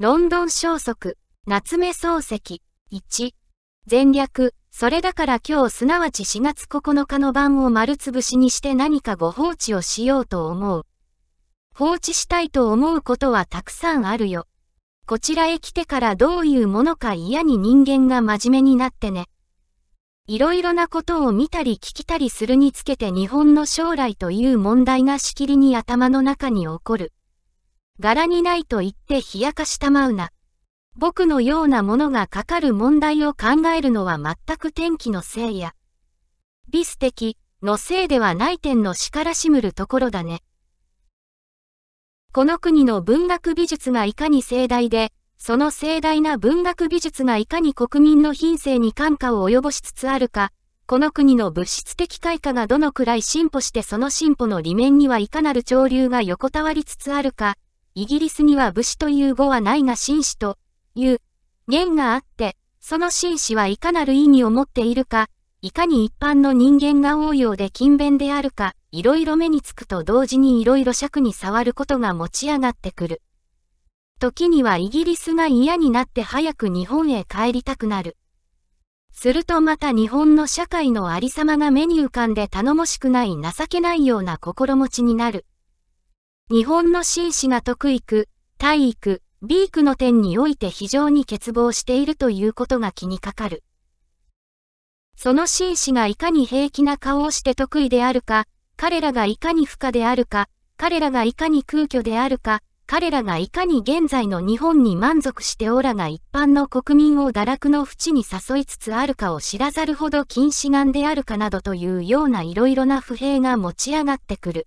ロンドン消息、夏目漱石、1、全略、それだから今日すなわち4月9日の晩を丸つぶしにして何かご放置をしようと思う。放置したいと思うことはたくさんあるよ。こちらへ来てからどういうものか嫌に人間が真面目になってね。いろいろなことを見たり聞きたりするにつけて日本の将来という問題がしきりに頭の中に起こる。柄にないと言って冷やかしたまうな。僕のようなものがかかる問題を考えるのは全く天気のせいや。ビス的のせいではない点のしからしむるところだね。この国の文学美術がいかに盛大で、その盛大な文学美術がいかに国民の品性に感化を及ぼしつつあるか、この国の物質的開花がどのくらい進歩してその進歩の裏面にはいかなる潮流が横たわりつつあるか、イギリスには武士という語はないが紳士という言があって、その紳士はいかなる意味を持っているか、いかに一般の人間が多いようで勤勉であるか、いろいろ目につくと同時にいろいろ尺に触ることが持ち上がってくる。時にはイギリスが嫌になって早く日本へ帰りたくなる。するとまた日本の社会のありさまが目に浮かんで頼もしくない情けないような心持ちになる。日本の紳士が得意区、体育、B 区の点において非常に欠乏しているということが気にかかる。その紳士がいかに平気な顔をして得意であるか、彼らがいかに不可であるか、彼らがいかに空虚であるか、彼らがいかに現在の日本に満足しておらが一般の国民を堕落の淵に誘いつつあるかを知らざるほど近視眼であるかなどというような色々な不平が持ち上がってくる。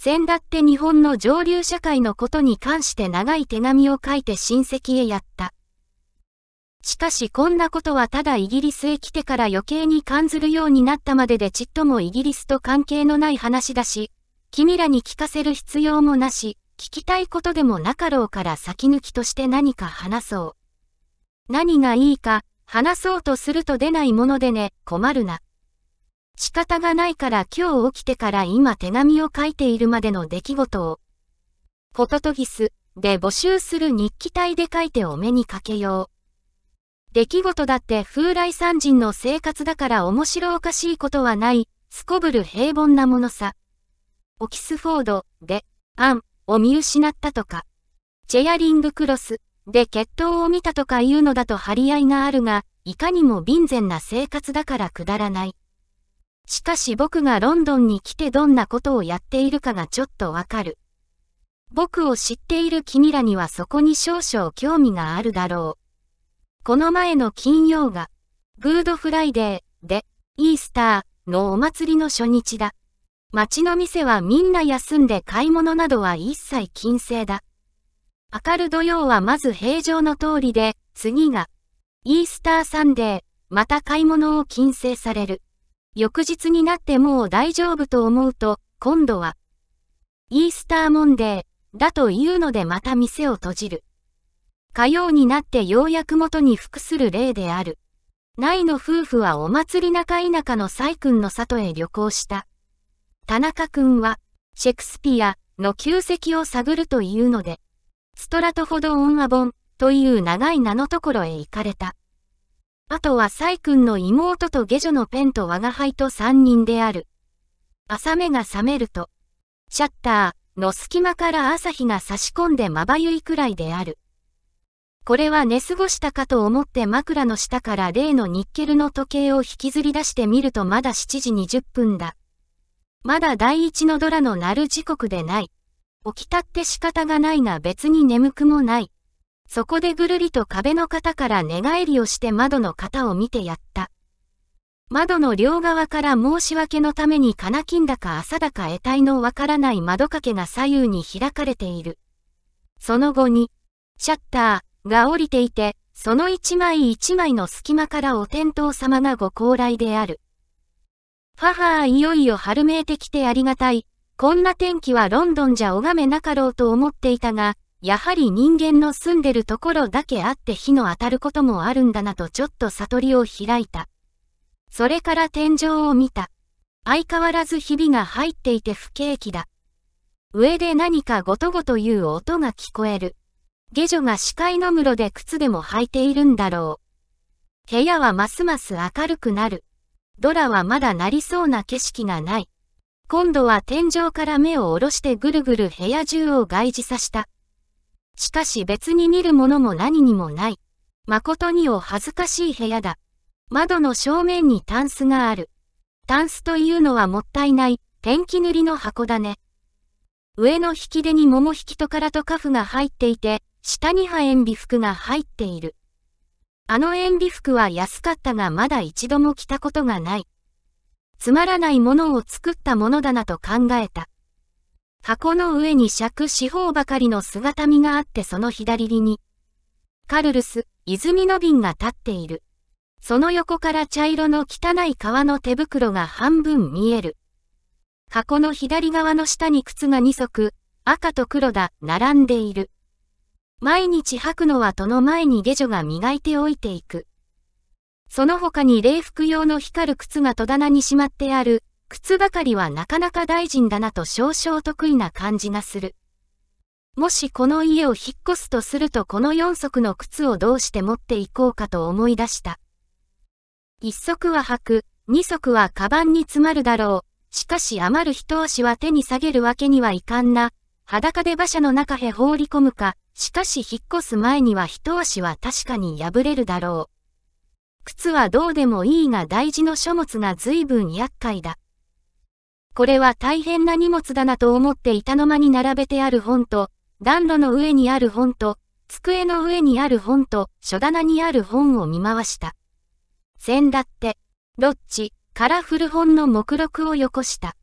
先だって日本の上流社会のことに関して長い手紙を書いて親戚へやった。しかしこんなことはただイギリスへ来てから余計に感ずるようになったまででちっともイギリスと関係のない話だし、君らに聞かせる必要もなし、聞きたいことでもなかろうから先抜きとして何か話そう。何がいいか、話そうとすると出ないものでね、困るな。仕方がないから今日起きてから今手紙を書いているまでの出来事を、フォトトギスで募集する日記体で書いてお目にかけよう。出来事だって風来山人の生活だから面白おかしいことはない、すこぶる平凡なものさ。オキスフォードで、アンを見失ったとか、チェアリングクロスで決闘を見たとかいうのだと張り合いがあるが、いかにも貧然な生活だからくだらない。しかし僕がロンドンに来てどんなことをやっているかがちょっとわかる。僕を知っている君らにはそこに少々興味があるだろう。この前の金曜が、グードフライデーで、イースターのお祭りの初日だ。街の店はみんな休んで買い物などは一切禁制だ。明る土曜はまず平常の通りで、次が、イースターサンデー、また買い物を禁制される。翌日になってもう大丈夫と思うと、今度は、イースターモンデーだというのでまた店を閉じる。火曜になってようやく元に服する例である。いの夫婦はお祭り中田舎のイ君の里へ旅行した。田中君は、シェクスピアの旧跡を探るというので、ストラトフォド・オン・アボンという長い名のところへ行かれた。あとはサイ君の妹と下女のペンと我が輩と三人である。朝目が覚めると、シャッターの隙間から朝日が差し込んでまばゆいくらいである。これは寝過ごしたかと思って枕の下から例のニッケルの時計を引きずり出してみるとまだ7時20分だ。まだ第一のドラの鳴る時刻でない。起きたって仕方がないが別に眠くもない。そこでぐるりと壁の型から寝返りをして窓の型を見てやった。窓の両側から申し訳のために金金だか朝だか得体のわからない窓掛けが左右に開かれている。その後に、シャッターが降りていて、その一枚一枚の隙間からお天道様がご高来である。母はいよいよ春めいてきてありがたい。こんな天気はロンドンじゃ拝めなかろうと思っていたが、やはり人間の住んでるところだけあって火の当たることもあるんだなとちょっと悟りを開いた。それから天井を見た。相変わらずひびが入っていて不景気だ。上で何かごとごという音が聞こえる。下女が視界の室で靴でも履いているんだろう。部屋はますます明るくなる。ドラはまだなりそうな景色がない。今度は天井から目を下ろしてぐるぐる部屋中を外事さした。しかし別に見るものも何にもない。誠にお恥ずかしい部屋だ。窓の正面にタンスがある。タンスというのはもったいない、ペンキ塗りの箱だね。上の引き出に桃引きとからとカフが入っていて、下には塩ビ服が入っている。あの塩ビ服は安かったがまだ一度も着たことがない。つまらないものを作ったものだなと考えた。箱の上に尺四方ばかりの姿見があってその左利に、カルルス、泉の瓶が立っている。その横から茶色の汚い革の手袋が半分見える。箱の左側の下に靴が2足、赤と黒が並んでいる。毎日履くのは戸の前に下女が磨いておいていく。その他に礼服用の光る靴が戸棚にしまってある、靴ばかりはなかなか大臣だなと少々得意な感じがする。もしこの家を引っ越すとするとこの4足の靴をどうして持っていこうかと思い出した。1足は履く、2足はカバンに詰まるだろう。しかし余る一足は手に下げるわけにはいかんな。裸で馬車の中へ放り込むか、しかし引っ越す前には一足は確かに破れるだろう。靴はどうでもいいが大事の書物が随分厄介だ。これは大変な荷物だなと思って板の間に並べてある本と、暖炉の上にある本と、机の上にある本と、書棚にある本を見回した。先だって、ロッチ、カラフル本の目録をよこした。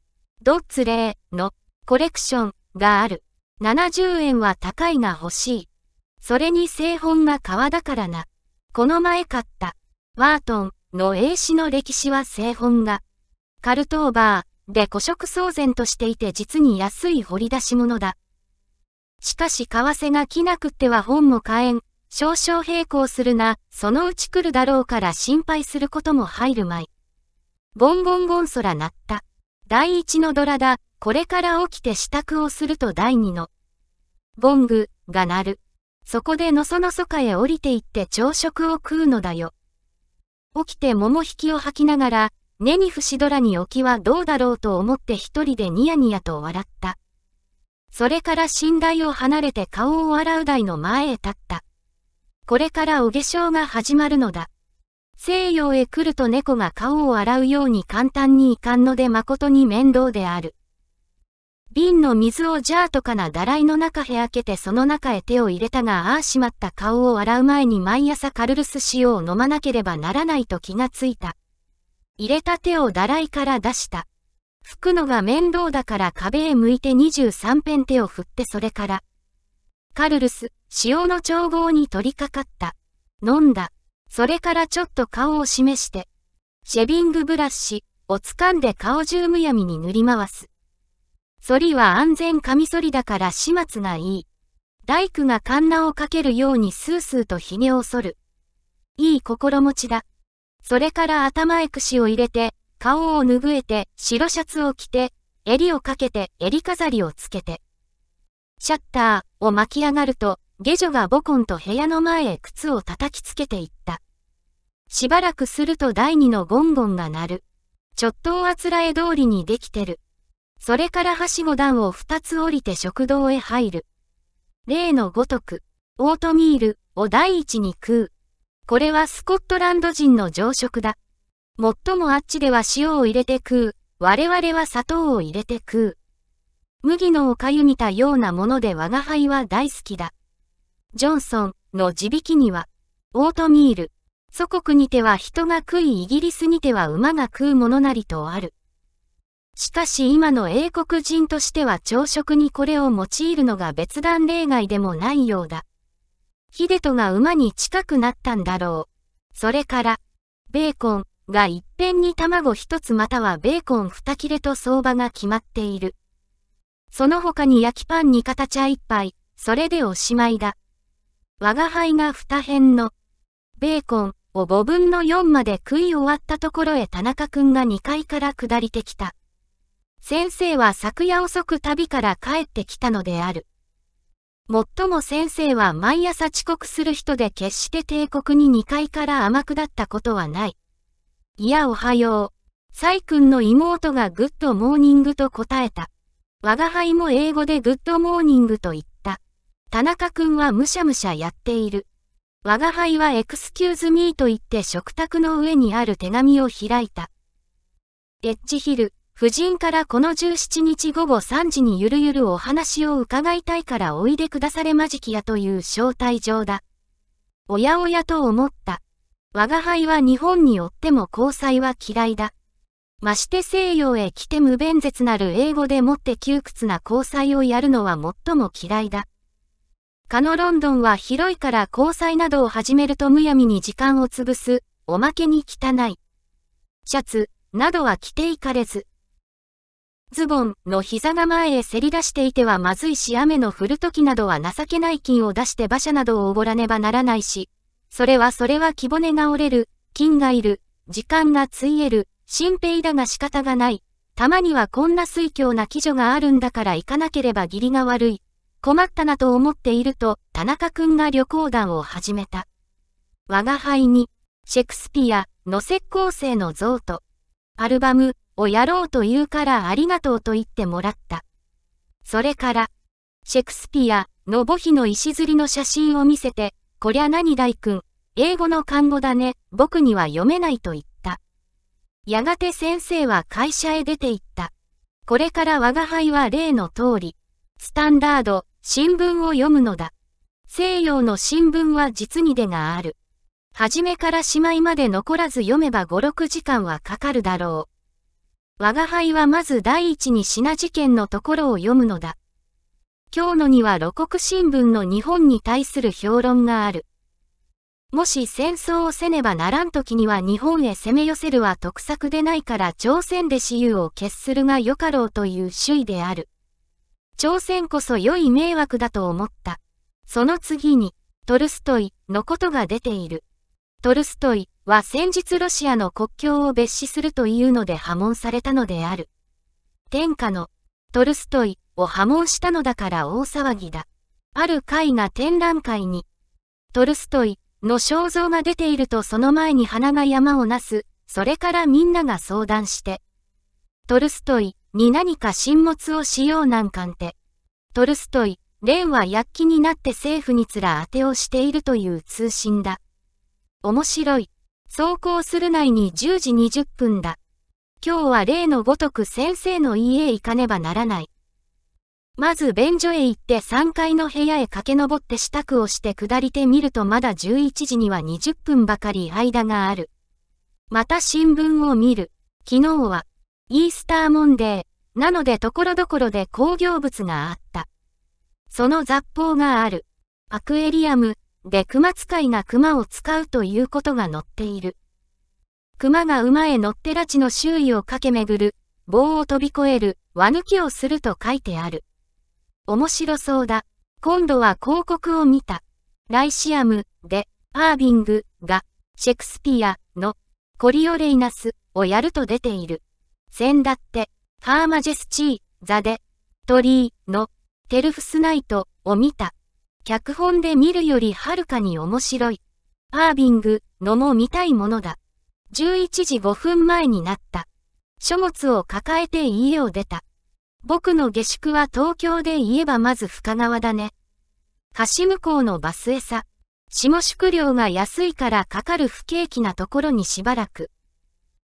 ドッツレーのコレクションがある。70円は高いが欲しい。それに製本が革だからな。この前買った。ワートンの英史の歴史は製本が。カルトーバー、で古色騒然としていて実に安い掘り出し物だ。しかし為替が来なくっては本も買えん、少々並行するな、そのうち来るだろうから心配することも入るまい。ボンボンボン空鳴った。第一のドラだ、これから起きて支度をすると第二の。ボング、が鳴る。そこでのそのそかへ降りていって朝食を食うのだよ。起きて桃引きを吐きながら、根に節ドラに置きはどうだろうと思って一人でニヤニヤと笑った。それから寝台を離れて顔を洗う台の前へ立った。これからお化粧が始まるのだ。西洋へ来ると猫が顔を洗うように簡単にいかんので誠に面倒である。瓶の水をジャーとかなだらいの中へ開けてその中へ手を入れたがああしまった顔を洗う前に毎朝カルルス塩を飲まなければならないと気がついた。入れた手をだらいから出した。拭くのが面倒だから壁へ向いて23ペン手を振ってそれから。カルルス、塩の調合に取り掛かった。飲んだ。それからちょっと顔を示して。シェビングブラシを掴んで顔中むやみに塗り回す。反りは安全カミソリだから始末がいい。大工がカンナをかけるようにスースーと髭を剃る。いい心持ちだ。それから頭へ櫛を入れて、顔を拭えて、白シャツを着て、襟をかけて、襟飾りをつけて。シャッターを巻き上がると、下女がボコンと部屋の前へ靴を叩きつけていった。しばらくすると第二のゴンゴンが鳴る。ちょっとおあつらえ通りにできてる。それからはしご段を二つ降りて食堂へ入る。例のごとく、オートミールを第一に食う。これはスコットランド人の常食だ。もっともあっちでは塩を入れて食う。我々は砂糖を入れて食う。麦のおかゆにたようなもので我が輩は大好きだ。ジョンソンの地引きには、オートミール。祖国にては人が食いイギリスにては馬が食うものなりとある。しかし今の英国人としては朝食にこれを用いるのが別段例外でもないようだ。秀人が馬に近くなったんだろう。それから、ベーコンが一遍に卵一つまたはベーコン二切れと相場が決まっている。その他に焼きパンに片茶一杯、それでおしまいだ。我が輩が二辺の、ベーコンを五分の四まで食い終わったところへ田中くんが二階から下りてきた。先生は昨夜遅く旅から帰ってきたのである。もっとも先生は毎朝遅刻する人で決して帝国に2階から甘くだったことはない。いやおはよう。サイ君の妹がグッドモーニングと答えた。我が輩も英語でグッドモーニングと言った。田中君はむしゃむしゃやっている。我が輩はエクスキューズミーと言って食卓の上にある手紙を開いた。エッジヒル。夫人からこの17日午後3時にゆるゆるお話を伺いたいからおいでくだされまじきやという招待状だ。おやおやと思った。我が輩は日本におっても交際は嫌いだ。まして西洋へ来て無弁舌なる英語でもって窮屈な交際をやるのは最も嫌いだ。かのロンドンは広いから交際などを始めるとむやみに時間を潰す、おまけに汚い。シャツ、などは着ていかれず。ズボンの膝が前へせり出していてはまずいし雨の降る時などは情けない金を出して馬車などをおごらねばならないし、それはそれは木骨が折れる、金がいる、時間がついえる、新兵だが仕方がない。たまにはこんな水凶な記女があるんだから行かなければ義理が悪い。困ったなと思っていると、田中くんが旅行団を始めた。我が輩に、シェクスピアの石膏生の像と、アルバム、をやろうと言うからありがとうと言ってもらった。それから、シェクスピアの墓碑の石釣りの写真を見せて、こりゃ何大君、英語の看護だね、僕には読めないと言った。やがて先生は会社へ出て行った。これから我が輩は例の通り、スタンダード、新聞を読むのだ。西洋の新聞は実に出がある。初めからしまいまで残らず読めば5、6時間はかかるだろう。我輩はまず第一に品事件のところを読むのだ。今日のには露国新聞の日本に対する評論がある。もし戦争をせねばならん時には日本へ攻め寄せるは得策でないから朝鮮で私有を決するがよかろうという主意である。朝鮮こそ良い迷惑だと思った。その次に、トルストイのことが出ている。トルストイは先日ロシアの国境を蔑視するというので破門されたのである。天下のトルストイを破門したのだから大騒ぎだ。ある絵が展覧会に、トルストイの肖像が出ているとその前に花が山をなす、それからみんなが相談して、トルストイに何か沈没をしようなんかんて、トルストイ、蓮は躍起になって政府につら当てをしているという通信だ。面白い。走行する内に10時20分だ。今日は例のごとく先生の家へ行かねばならない。まず便所へ行って3階の部屋へ駆け上って支度をして下りてみるとまだ11時には20分ばかり間がある。また新聞を見る。昨日は、イースターモンデー、なのでところどころで工業物があった。その雑報がある。アクエリアム、で熊使いが熊を使うということが載っている。熊が馬へ乗って拉致の周囲を駆け巡る、棒を飛び越える、輪抜きをすると書いてある。面白そうだ。今度は広告を見た。ライシアムで、パービングが、シェクスピアの、コリオレイナスをやると出ている。先だって、ハーマジェスチー、ザで、トリーの、テルフスナイトを見た。脚本で見るよりはるかに面白い。アービングのも見たいものだ。11時5分前になった。書物を抱えて家を出た。僕の下宿は東京で言えばまず深川だね。橋向こうのバス餌。下宿料が安いからかかる不景気なところにしばらく。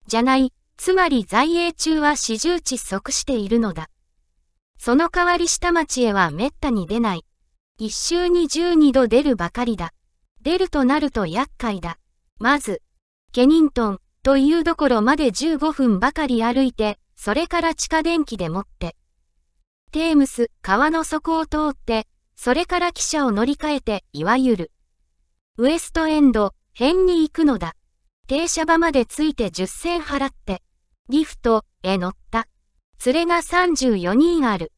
じゃない、つまり在営中は四十地即しているのだ。その代わり下町へは滅多に出ない。一周に12度出るばかりだ。出るとなると厄介だ。まず、ケニントンというところまで15分ばかり歩いて、それから地下電気でもって、テームス川の底を通って、それから汽車を乗り換えて、いわゆる、ウエストエンド辺に行くのだ。停車場までついて10銭払って、リフトへ乗った。連れが34人ある。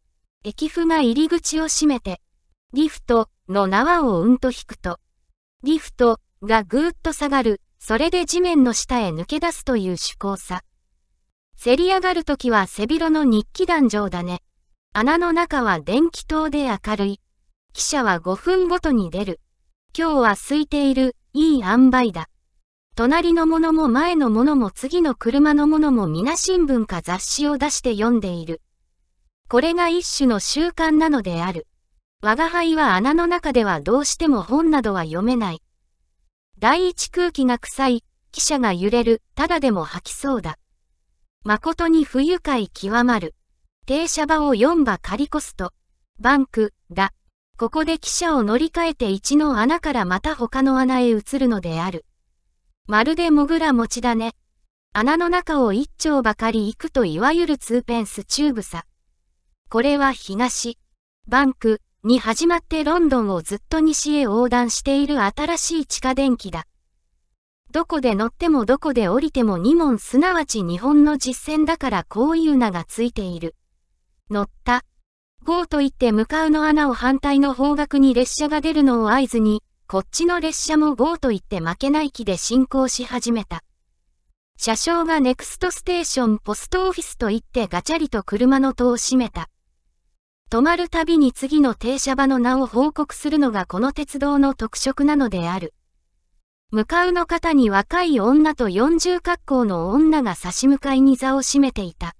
駅譜が入り口を閉めて、リフトの縄をうんと引くと、リフトがぐーっと下がる、それで地面の下へ抜け出すという趣向さ。せり上がるときは背広の日記壇上だね。穴の中は電気灯で明るい。記者は5分ごとに出る。今日は空いている、いい塩梅だ。隣のものも前のものも次の車のものも皆新聞か雑誌を出して読んでいる。これが一種の習慣なのである。我が輩は穴の中ではどうしても本などは読めない。第一空気が臭い、汽車が揺れる、ただでも吐きそうだ。誠に不愉快極まる。停車場を4馬借りこすと、バンク、だ。ここで汽車を乗り換えて一の穴からまた他の穴へ移るのである。まるでモグラ持ちだね。穴の中を一丁ばかり行くといわゆるツーペンスチューブさ。これは東、バンク、に始まってロンドンをずっと西へ横断している新しい地下電気だ。どこで乗ってもどこで降りても2問すなわち日本の実践だからこういう名がついている。乗った。ゴーと言って向かうの穴を反対の方角に列車が出るのを合図に、こっちの列車もゴーと言って負けない気で進行し始めた。車掌がネクストステーションポストオフィスと言ってガチャリと車の戸を閉めた。泊まるたびに次の停車場の名を報告するのがこの鉄道の特色なのである。向かうの方に若い女と40格好の女が差し向かいに座を占めていた。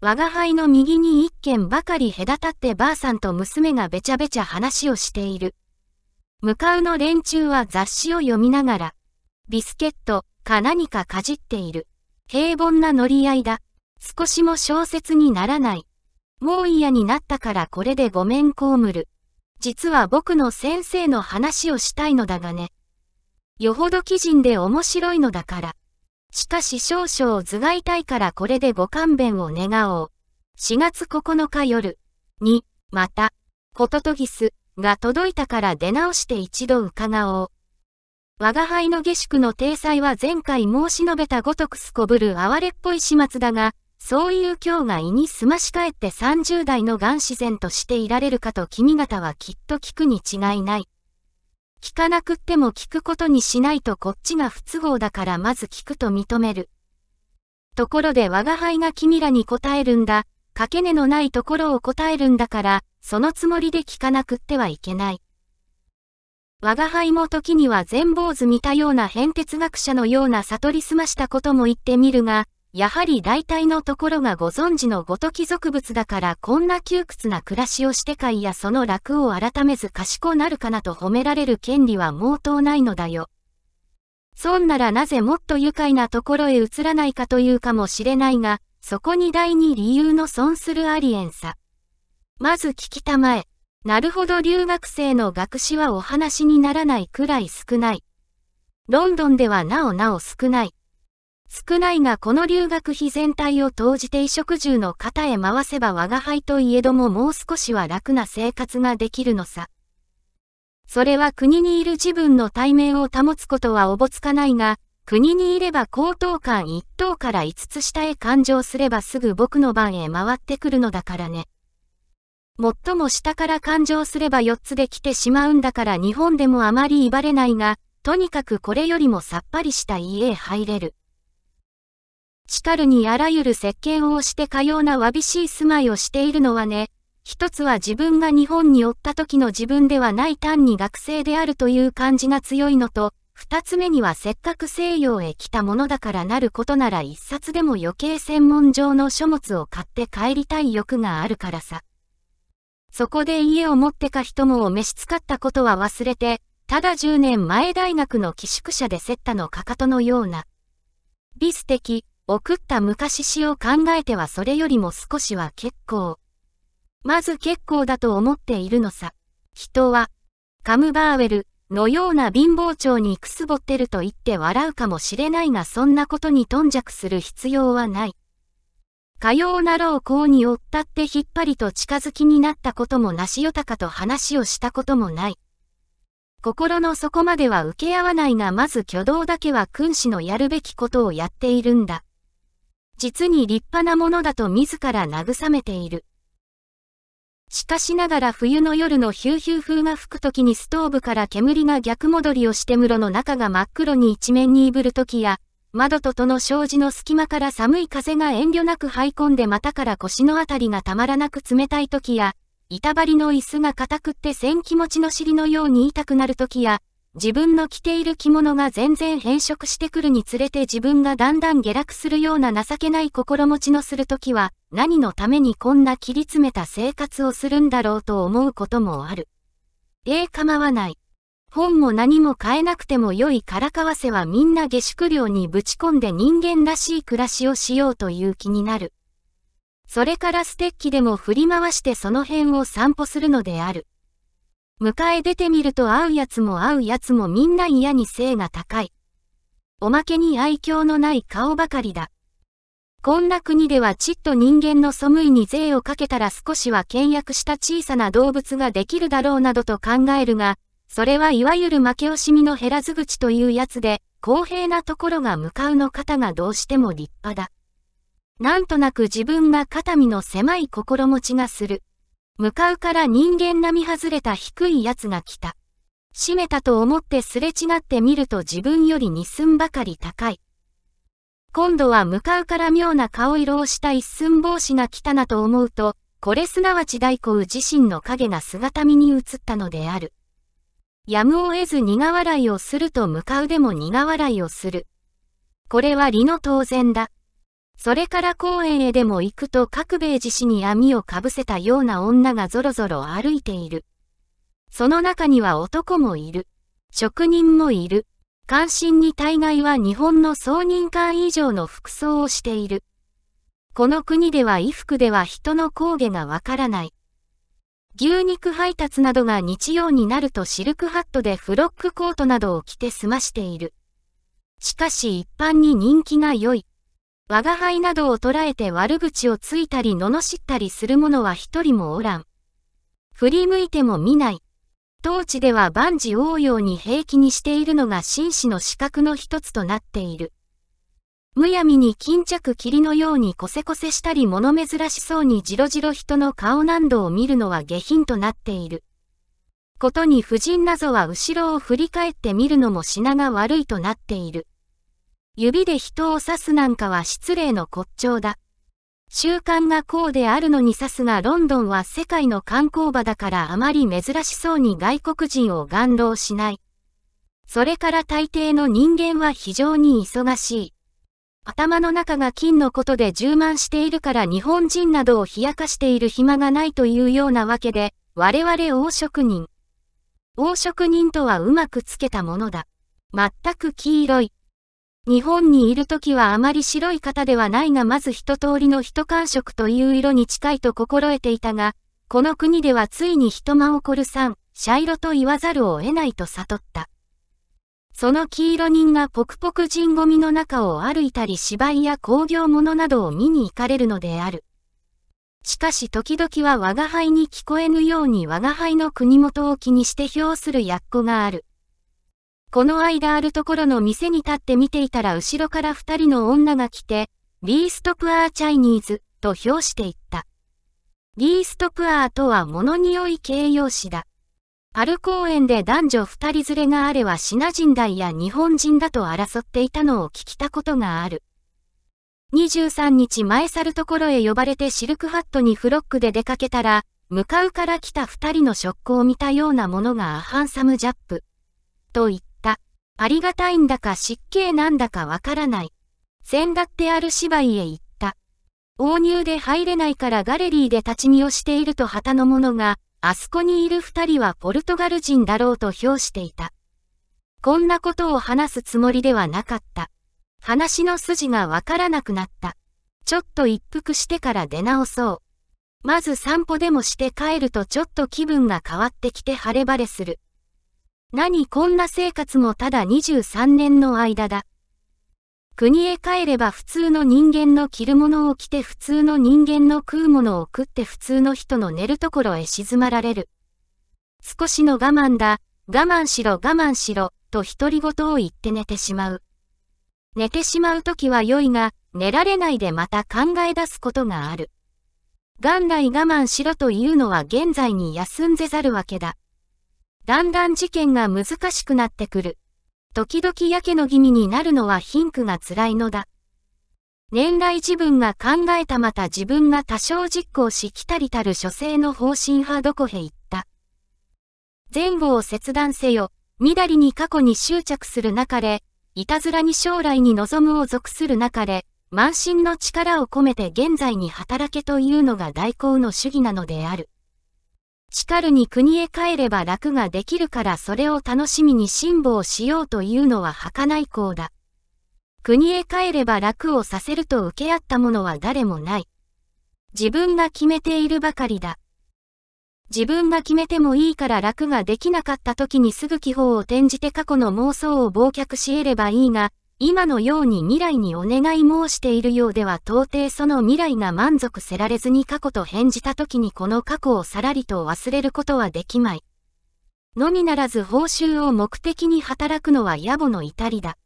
我が輩の右に一軒ばかり隔たってばあさんと娘がべちゃべちゃ話をしている。向かうの連中は雑誌を読みながら、ビスケットか何かかじっている。平凡な乗り合いだ。少しも小説にならない。もう嫌になったからこれでごめんコームル。実は僕の先生の話をしたいのだがね。よほど基人で面白いのだから。しかし少々頭が痛いからこれでご勘弁を願おう。4月9日夜に、また、コトトギスが届いたから出直して一度伺おう。我が輩の下宿の体裁は前回申し述べたごとくすこぶる哀れっぽい始末だが、そういう今日が胃にすまし返って30代のがん自然としていられるかと君方はきっと聞くに違いない。聞かなくっても聞くことにしないとこっちが不都合だからまず聞くと認める。ところで我が輩が君らに答えるんだ、かけ根のないところを答えるんだから、そのつもりで聞かなくってはいけない。我が輩も時には全坊主見たような変哲学者のような悟り澄ましたことも言ってみるが、やはり大体のところがご存知のごとき俗物だからこんな窮屈な暮らしをしてかいやその楽を改めず賢なるかなと褒められる権利は毛頭ないのだよ。そんならなぜもっと愉快なところへ移らないかというかもしれないが、そこに第二理由の損するありえんさ。まず聞きたまえ。なるほど留学生の学士はお話にならないくらい少ない。ロンドンではなおなお少ない。少ないがこの留学費全体を投じて衣食住の肩へ回せば我が輩といえどももう少しは楽な生活ができるのさ。それは国にいる自分の対面を保つことはおぼつかないが、国にいれば高等間1等から5つ下へ勘定すればすぐ僕の番へ回ってくるのだからね。最も下から勘定すれば4つで来てしまうんだから日本でもあまり威張れないが、とにかくこれよりもさっぱりした家へ入れる。しかるにあらゆる石鹸をしてかようなわびしい住まいをしているのはね、一つは自分が日本におった時の自分ではない単に学生であるという感じが強いのと、二つ目にはせっかく西洋へ来たものだからなることなら一冊でも余計専門上の書物を買って帰りたい欲があるからさ。そこで家を持ってか人もを召し使ったことは忘れて、ただ10年前大学の寄宿舎で接ったのかかとのような。美素的。送った昔詩を考えてはそれよりも少しは結構。まず結構だと思っているのさ。人は、カムバーウェルのような貧乏長にくすぼってると言って笑うかもしれないがそんなことに頓着する必要はない。かようなろう公に追ったって引っ張りと近づきになったこともなしよたかと話をしたこともない。心の底までは受け合わないがまず挙動だけは君子のやるべきことをやっているんだ。実に立派なものだと自ら慰めている。しかしながら冬の夜のヒューヒュー風が吹く時にストーブから煙が逆戻りをして室の中が真っ黒に一面にいぶる時や、窓と戸の障子の隙間から寒い風が遠慮なく這い込んで股から腰のあたりがたまらなく冷たい時や、板張りの椅子が固くって線気持ちの尻のように痛くなる時や、自分の着ている着物が全然変色してくるにつれて自分がだんだん下落するような情けない心持ちのするときは、何のためにこんな切り詰めた生活をするんだろうと思うこともある。ええ構わない。本も何も買えなくても良いからかわせはみんな下宿料にぶち込んで人間らしい暮らしをしようという気になる。それからステッキでも振り回してその辺を散歩するのである。迎え出てみると会うやつも会うやつもみんな嫌に性が高い。おまけに愛嬌のない顔ばかりだ。こんな国ではちっと人間の背いに税をかけたら少しは倹約した小さな動物ができるだろうなどと考えるが、それはいわゆる負け惜しみの減らず口というやつで、公平なところが向かうの方がどうしても立派だ。なんとなく自分が肩身の狭い心持ちがする。向かうから人間並み外れた低いやつが来た。閉めたと思ってすれ違ってみると自分より二寸ばかり高い。今度は向かうから妙な顔色をした一寸帽子が来たなと思うと、これすなわち大工自身の影が姿見に映ったのである。やむを得ず苦笑いをすると向かうでも苦笑いをする。これは理の当然だ。それから公園へでも行くと各米自寺氏に網をかぶせたような女がぞろぞろ歩いている。その中には男もいる。職人もいる。関心に大概は日本の総人官以上の服装をしている。この国では衣服では人の工芸がわからない。牛肉配達などが日曜になるとシルクハットでフロックコートなどを着て済ましている。しかし一般に人気が良い。我が輩などを捉えて悪口をついたり罵ったりする者は一人もおらん。振り向いても見ない。当地では万事応用に平気にしているのが紳士の資格の一つとなっている。むやみに巾着霧のようにコセコセしたり物珍しそうにじろじろ人の顔難度を見るのは下品となっている。ことに婦人謎は後ろを振り返って見るのも品が悪いとなっている。指で人を刺すなんかは失礼の骨頂だ。習慣がこうであるのに刺すがロンドンは世界の観光場だからあまり珍しそうに外国人を眼労しない。それから大抵の人間は非常に忙しい。頭の中が金のことで充満しているから日本人などを冷やかしている暇がないというようなわけで、我々王職人。王職人とはうまくつけたものだ。全く黄色い。日本にいる時はあまり白い方ではないがまず一通りの人感触という色に近いと心得ていたが、この国ではついに人間を殺るさん、茶色と言わざるを得ないと悟った。その黄色人がポクポク人ごみの中を歩いたり芝居や工業物などを見に行かれるのである。しかし時々は我が輩に聞こえぬように我が輩の国元を気にして評するやっこがある。この間あるところの店に立って見ていたら後ろから二人の女が来て、リーストプアーチャイニーズと評していった。リーストプアーとは物匂い形容詞だ。パル公園で男女二人連れがあれはシナ人代や日本人だと争っていたのを聞きたことがある。23日前去るところへ呼ばれてシルクハットにフロックで出かけたら、向かうから来た二人のショックを見たようなものがアハンサムジャップ。と言っありがたいんだか失敬なんだかわからない。先だってある芝居へ行った。大入で入れないからガレリーで立ち見をしていると旗の者が、あそこにいる二人はポルトガル人だろうと評していた。こんなことを話すつもりではなかった。話の筋がわからなくなった。ちょっと一服してから出直そう。まず散歩でもして帰るとちょっと気分が変わってきて晴れ晴れする。何こんな生活もただ23年の間だ。国へ帰れば普通の人間の着るものを着て普通の人間の食うものを食って普通の人の寝るところへ沈まられる。少しの我慢だ、我慢しろ我慢しろ、と独り言を言って寝てしまう。寝てしまう時は良いが、寝られないでまた考え出すことがある。元来我慢しろというのは現在に休んでざるわけだ。だんだん事件が難しくなってくる。時々やけの気味になるのは貧苦が辛いのだ。年来自分が考えたまた自分が多少実行しきたりたる諸生の方針派どこへ行った。前後を切断せよ、みだりに過去に執着する中で、いたずらに将来に望むを属する中で、満身の力を込めて現在に働けというのが代行の主義なのである。しかるに国へ帰れば楽ができるからそれを楽しみに辛抱しようというのは儚い行だ。国へ帰れば楽をさせると受け合ったものは誰もない。自分が決めているばかりだ。自分が決めてもいいから楽ができなかった時にすぐ気泡を転じて過去の妄想を忘却し得ればいいが、今のように未来にお願い申しているようでは到底その未来が満足せられずに過去と返事た時にこの過去をさらりと忘れることはできまい。のみならず報酬を目的に働くのは野暮の至りだ。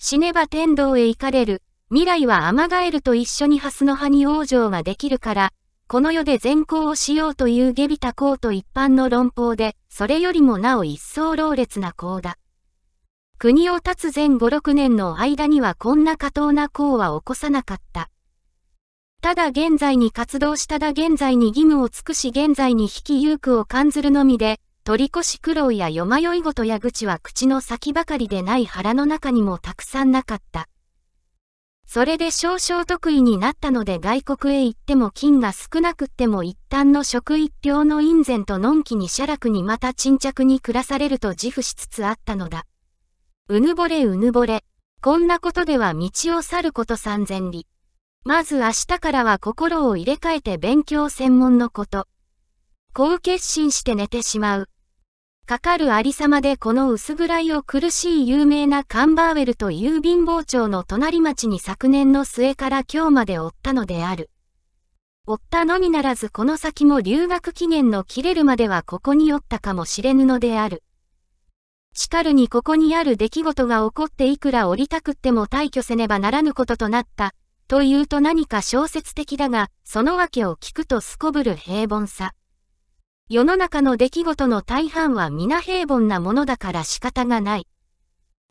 死ねば天道へ行かれる、未来は甘ガエルと一緒にハスの葉に往生ができるから、この世で善行をしようという下びた行と一般の論法で、それよりもなお一層老烈な行だ。国を立つ前5、6年の間にはこんな過当な行は起こさなかった。ただ現在に活動しただ現在に義務を尽くし現在に引き有苦を感ずるのみで、取り越し苦労や夜迷いごとや愚痴は口の先ばかりでない腹の中にもたくさんなかった。それで少々得意になったので外国へ行っても金が少なくっても一旦の食一票の院前とのんきに写楽にまた沈着に暮らされると自負しつつあったのだ。うぬぼれうぬぼれ。こんなことでは道を去ること三千里。まず明日からは心を入れ替えて勉強専門のこと。こう決心して寝てしまう。かかるありさまでこの薄暗いを苦しい有名なカンバーウェルと郵便傍聴の隣町に昨年の末から今日まで追ったのである。追ったのみならずこの先も留学期限の切れるまではここにおったかもしれぬのである。しかるにここにある出来事が起こっていくら降りたくっても退去せねばならぬこととなった、というと何か小説的だが、その訳を聞くとすこぶる平凡さ。世の中の出来事の大半は皆平凡なものだから仕方がない。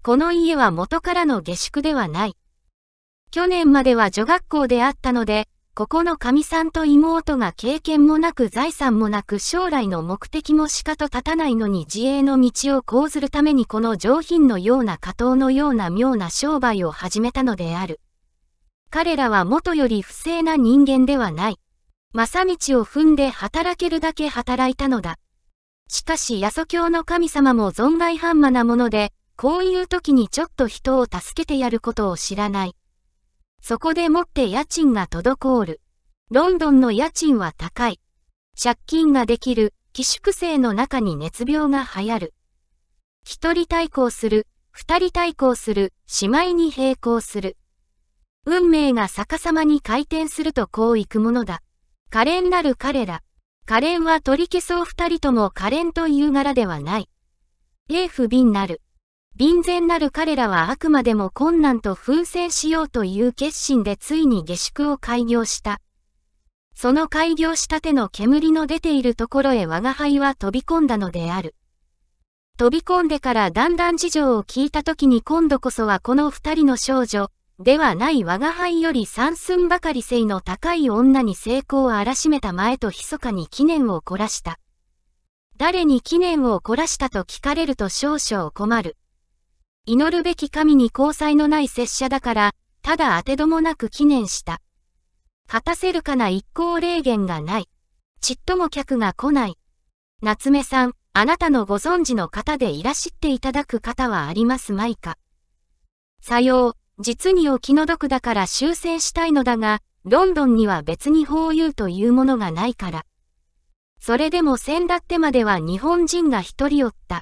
この家は元からの下宿ではない。去年までは女学校であったので、ここの神さんと妹が経験もなく財産もなく将来の目的もしかと立たないのに自衛の道を講ずるためにこの上品のような加藤のような妙な商売を始めたのである。彼らは元より不正な人間ではない。正道を踏んで働けるだけ働いたのだ。しかし、八祖教の神様も存外半間なもので、こういう時にちょっと人を助けてやることを知らない。そこでもって家賃が滞る。ロンドンの家賃は高い。借金ができる、寄宿生の中に熱病が流行る。一人対抗する、二人対抗する、姉妹に並行する。運命が逆さまに回転するとこう行くものだ。可憐なる彼ら。可憐は取り消そう二人とも可憐という柄ではない。A 不憫なる。便前なる彼らはあくまでも困難と奮戦しようという決心でついに下宿を開業した。その開業したての煙の出ているところへ我が輩は飛び込んだのである。飛び込んでからだんだん事情を聞いた時に今度こそはこの二人の少女、ではない我が輩より三寸ばかり性の高い女に成功を荒らしめた前と密かに記念を凝らした。誰に記念を凝らしたと聞かれると少々困る。祈るべき神に交際のない拙者だから、ただ当てどもなく記念した。勝たせるかな一向霊言がない。ちっとも客が来ない。夏目さん、あなたのご存知の方でいらしっていただく方はありますまいか。さよう、実にお気の毒だから修正したいのだが、ロンドンには別に法有というものがないから。それでも先だってまでは日本人が一人おった。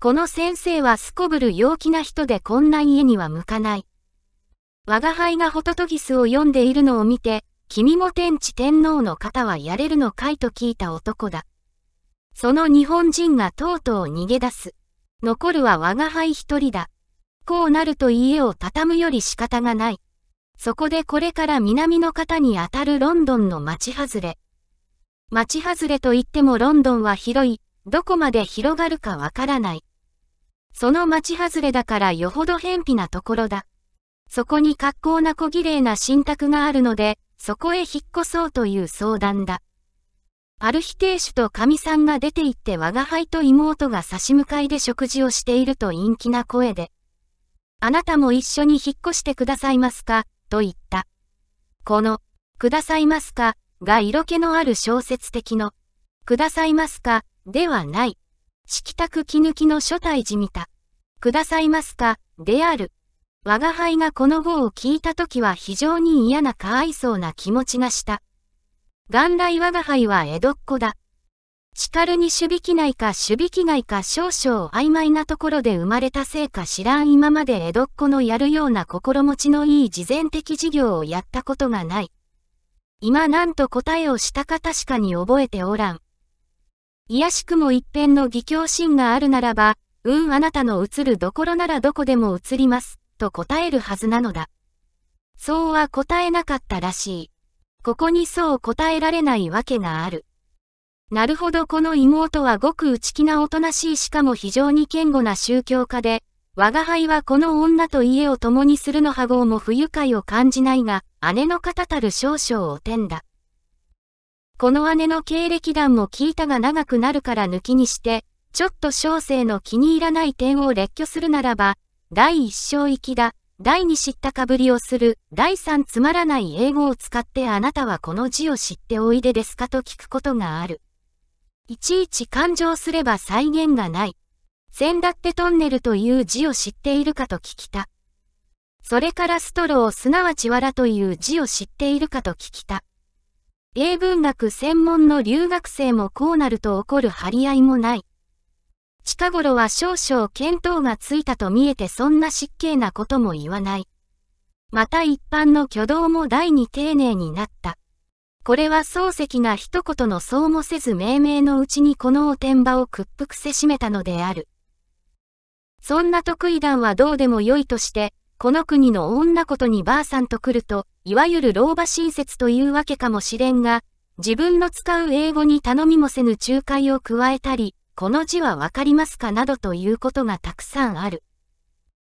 この先生はすこぶる陽気な人でこんな家には向かない。我が輩がホトトギスを読んでいるのを見て、君も天地天皇の方はやれるのかいと聞いた男だ。その日本人がとうとう逃げ出す。残るは我が輩一人だ。こうなると家を畳むより仕方がない。そこでこれから南の方にあたるロンドンの町外れ。町外れといってもロンドンは広い、どこまで広がるかわからない。その町外れだからよほど偏僻なところだ。そこに格好な小綺麗な新宅があるので、そこへ引っ越そうという相談だ。ある日亭主と神さんが出て行って我が輩と妹が差し向かいで食事をしていると陰気な声で。あなたも一緒に引っ越してくださいますかと言った。この、くださいますかが色気のある小説的の、くださいますかではない。敷宅気抜きの初対じみた。くださいますか、である。我が輩がこの語を聞いたときは非常に嫌なかわいそうな気持ちがした。元来我が輩は江戸っ子だ。叱るに守備機内か守備機外か少々曖昧なところで生まれたせいか知らん今まで江戸っ子のやるような心持ちのいい慈善的事業をやったことがない。今なんと答えをしたか確かに覚えておらん。癒しくも一辺の義教心があるならば、うんあなたの映るどころならどこでも映ります、と答えるはずなのだ。そうは答えなかったらしい。ここにそう答えられないわけがある。なるほどこの妹はごく内気なおとなしいしかも非常に堅固な宗教家で、我が輩はこの女と家を共にするのはごうも不愉快を感じないが、姉の方たる少々お天だ。この姉の経歴談も聞いたが長くなるから抜きにして、ちょっと小生の気に入らない点を列挙するならば、第一章行きだ、第二知ったかぶりをする、第三つまらない英語を使ってあなたはこの字を知っておいでですかと聞くことがある。いちいち感情すれば再現がない。先だってトンネルという字を知っているかと聞きた。それからストローすなわちわらという字を知っているかと聞きた。英文学専門の留学生もこうなると起こる張り合いもない。近頃は少々見当がついたと見えてそんな失敬なことも言わない。また一般の挙動も大に丁寧になった。これは漱石が一言のそうもせず命名のうちにこのお天場を屈服せしめたのである。そんな得意談はどうでもよいとして、この国の女ことにばあさんと来ると、いわゆる老婆親切というわけかもしれんが、自分の使う英語に頼みもせぬ仲介を加えたり、この字はわかりますかなどということがたくさんある。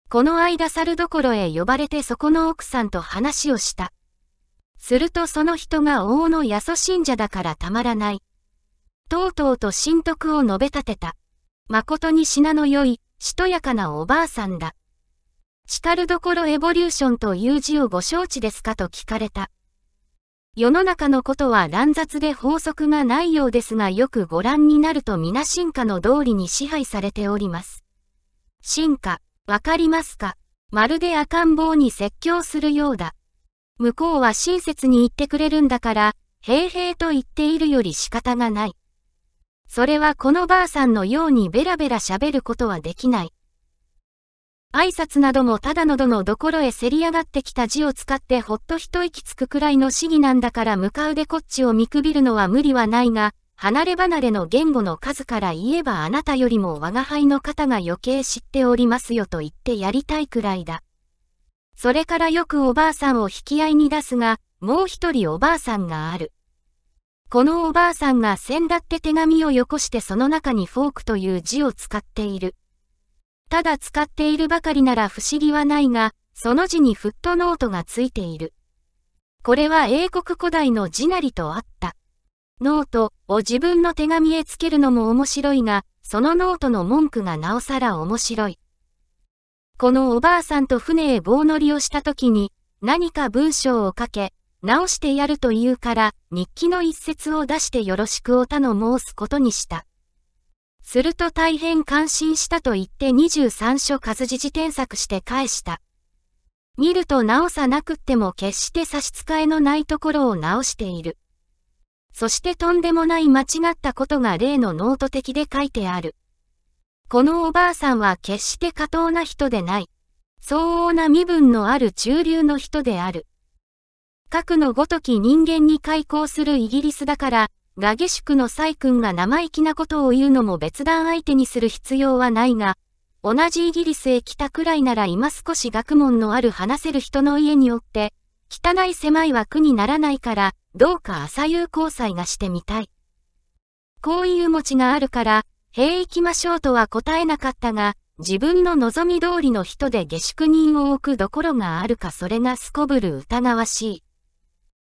この間猿どころへ呼ばれてそこの奥さんと話をした。するとその人が大野八祖信者だからたまらない。とうとうと神徳を述べ立てた。誠に品の良い、しとやかなおばあさんだ。叱るどころエボリューションという字をご承知ですかと聞かれた。世の中のことは乱雑で法則がないようですがよくご覧になると皆進化の道理に支配されております。進化、わかりますかまるで赤ん坊に説教するようだ。向こうは親切に言ってくれるんだから、平平と言っているより仕方がない。それはこのばあさんのようにベラベラ喋ることはできない。挨拶などもただのどのどころへせり上がってきた字を使ってほっと一息つくくらいの市議なんだから向かうでこっちを見くびるのは無理はないが、離れ離れの言語の数から言えばあなたよりも我が輩の方が余計知っておりますよと言ってやりたいくらいだ。それからよくおばあさんを引き合いに出すが、もう一人おばあさんがある。このおばあさんが先だって手紙をよこしてその中にフォークという字を使っている。ただ使っているばかりなら不思議はないが、その字にフットノートがついている。これは英国古代の字なりとあった。ノートを自分の手紙へつけるのも面白いが、そのノートの文句がなおさら面白い。このおばあさんと船へ棒乗りをした時に、何か文章を書け、直してやると言うから、日記の一節を出してよろしくを頼申すことにした。すると大変感心したと言って23書活字辞添削して返した。見ると直さなくっても決して差し支えのないところを直している。そしてとんでもない間違ったことが例のノート的で書いてある。このおばあさんは決して過当な人でない。相応な身分のある中流の人である。核のごとき人間に開口するイギリスだから、が下宿のイ君が生意気なことを言うのも別段相手にする必要はないが、同じイギリスへ来たくらいなら今少し学問のある話せる人の家におって、汚い狭い枠にならないから、どうか朝夕交際がしてみたい。こういう持ちがあるから、へ行きましょうとは答えなかったが、自分の望み通りの人で下宿人を置くどころがあるかそれがすこぶる疑わしい。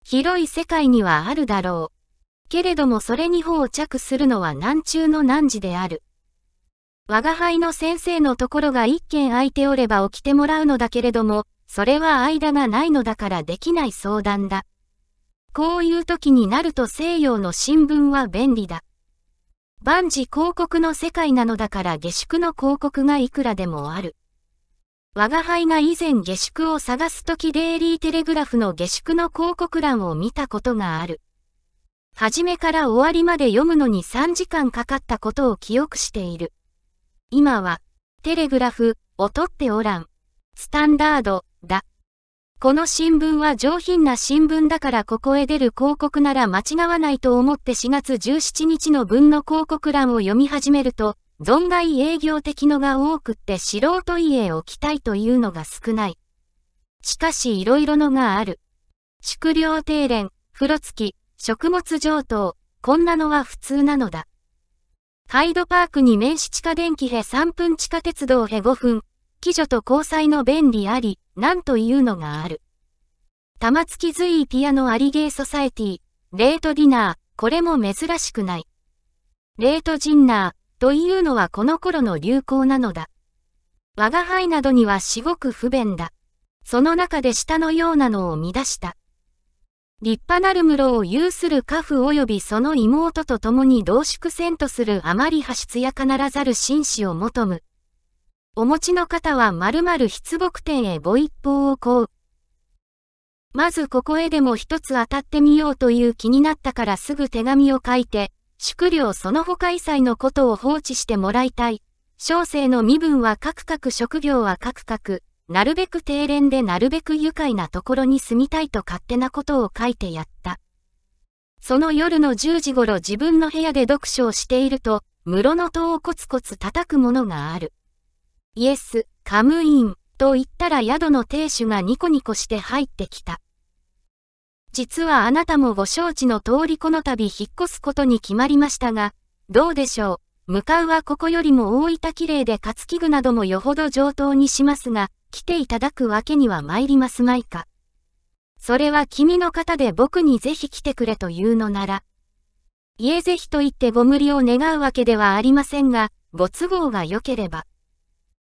広い世界にはあるだろう。けれどもそれに包着するのは何中の何時である。我が輩の先生のところが一件空いておれば起きてもらうのだけれども、それは間がないのだからできない相談だ。こういう時になると西洋の新聞は便利だ。万事広告の世界なのだから下宿の広告がいくらでもある。我が輩が以前下宿を探す時デイリーテレグラフの下宿の広告欄を見たことがある。初めから終わりまで読むのに3時間かかったことを記憶している。今は、テレグラフを取っておらん。スタンダードだ。この新聞は上品な新聞だからここへ出る広告なら間違わないと思って4月17日の文の広告欄を読み始めると、存外営業的のが多くって素人家を着たいというのが少ない。しかし色々のがある。食料定連、風呂付き、食物上等、こんなのは普通なのだ。ハイドパークに面子地下電気へ3分地下鉄道へ5分、貴女と交際の便利あり、なんというのがある。玉突き随意ピアノアリゲーソサエティ、レートディナー、これも珍しくない。レートジンナー、というのはこの頃の流行なのだ。我が輩などには至極不便だ。その中で下のようなのを乱した。立派なる室を有する家父及びその妹と共に同宿せんとするあまり派出やかならざる紳士を求む。お持ちの方は〇〇筆木店へご一報をこう。まずここへでも一つ当たってみようという気になったからすぐ手紙を書いて、祝料その他一切のことを放置してもらいたい。小生の身分はカクカク職業はカクカク。なるべく低廉でなるべく愉快なところに住みたいと勝手なことを書いてやった。その夜の10時頃自分の部屋で読書をしていると、室の戸をコツコツ叩くものがある。イエス、カムイン、と言ったら宿の亭主がニコニコして入ってきた。実はあなたもご承知の通りこの度引っ越すことに決まりましたが、どうでしょう向かうはここよりも大分綺麗で勝器具などもよほど上等にしますが、来ていただくわけには参りますまいか。それは君の方で僕にぜひ来てくれというのなら。家ぜひと言ってご無理を願うわけではありませんが、ご都合が良ければ。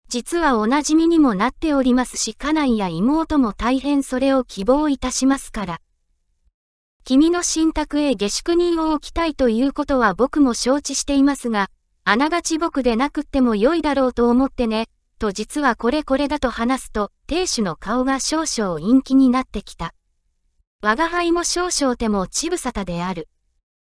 実はお馴染みにもなっておりますし、家内や妹も大変それを希望いたしますから。君の信託へ下宿人を置きたいということは僕も承知していますが、あながち僕でなくっても良いだろうと思ってね、と実はこれこれだと話すと、亭主の顔が少々陰気になってきた。我が輩も少々でもちぶさたである。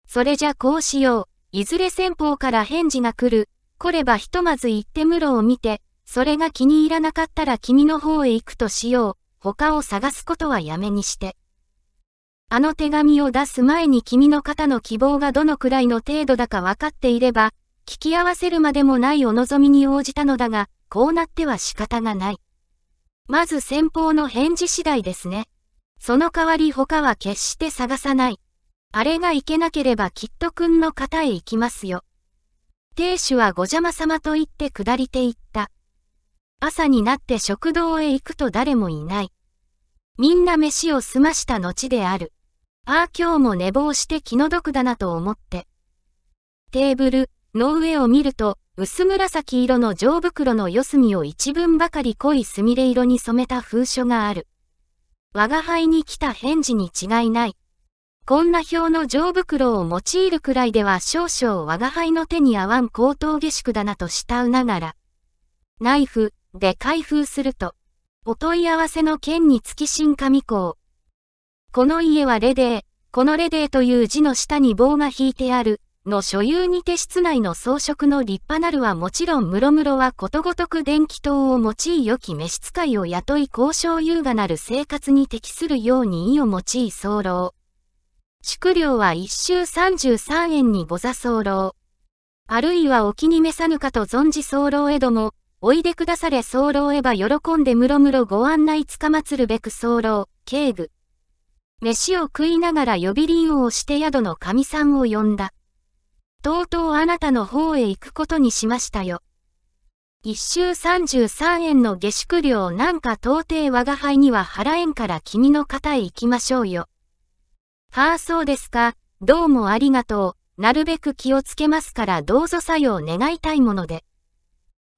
それじゃこうしよう。いずれ先方から返事が来る。来ればひとまず行って室を見て、それが気に入らなかったら君の方へ行くとしよう。他を探すことはやめにして。あの手紙を出す前に君の方の希望がどのくらいの程度だか分かっていれば、聞き合わせるまでもないお望みに応じたのだが、こうなっては仕方がない。まず先方の返事次第ですね。その代わり他は決して探さない。あれがいけなければきっと君の方へ行きますよ。亭主はご邪魔様と言って下りて行った。朝になって食堂へ行くと誰もいない。みんな飯を済ました後である。ああ今日も寝坊して気の毒だなと思って。テーブル、の上を見ると、薄紫色の上袋の四隅を一分ばかり濃いすみれ色に染めた風書がある。我が輩に来た返事に違いない。こんな表の上袋を用いるくらいでは少々我が輩の手に合わん高等下宿だなと慕うながら。ナイフで開封すると、お問い合わせの件につき新上校。この家はレデー、このレデーという字の下に棒が引いてある、の所有にて室内の装飾の立派なるはもちろん室ロはことごとく電気灯を用い良き召使いを雇い交渉優雅なる生活に適するように意を用い候。宿料は一周33円にご座候。あるいはお気に召さぬかと存じ候へども、おいでくだされ候へば喜んで室ロご案内つかまつるべく候、警部。飯を食いながら呼び鈴を押して宿の神さんを呼んだ。とうとうあなたの方へ行くことにしましたよ。一周33円の下宿料なんか到底我が輩には払えんから君の方へ行きましょうよ。はあそうですか、どうもありがとう、なるべく気をつけますからどうぞ作用願いたいもので。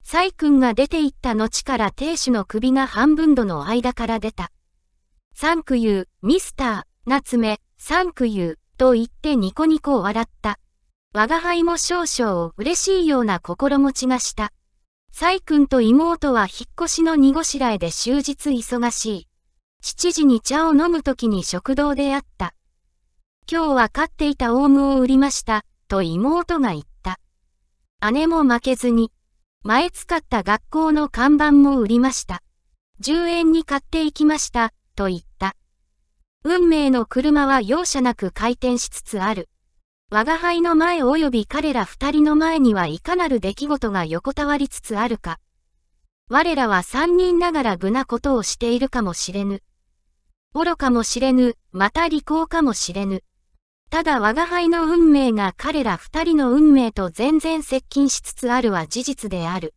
蔡君が出て行った後から亭主の首が半分度の間から出た。サンクユー、ミスター、夏目、サンクユー、と言ってニコニコ笑った。我が輩も少々嬉しいような心持ちがした。蔡君と妹は引っ越しの荷ごしらえで終日忙しい。七時に茶を飲む時に食堂であった。今日は飼っていたオウムを売りました、と妹が言った。姉も負けずに、前使った学校の看板も売りました。10円に買っていきました、と言った。運命の車は容赦なく回転しつつある。我が輩の前及び彼ら二人の前にはいかなる出来事が横たわりつつあるか。我らは三人ながら無なことをしているかもしれぬ。愚かもしれぬ、また利口かもしれぬ。ただ我が輩の運命が彼ら二人の運命と全然接近しつつあるは事実である。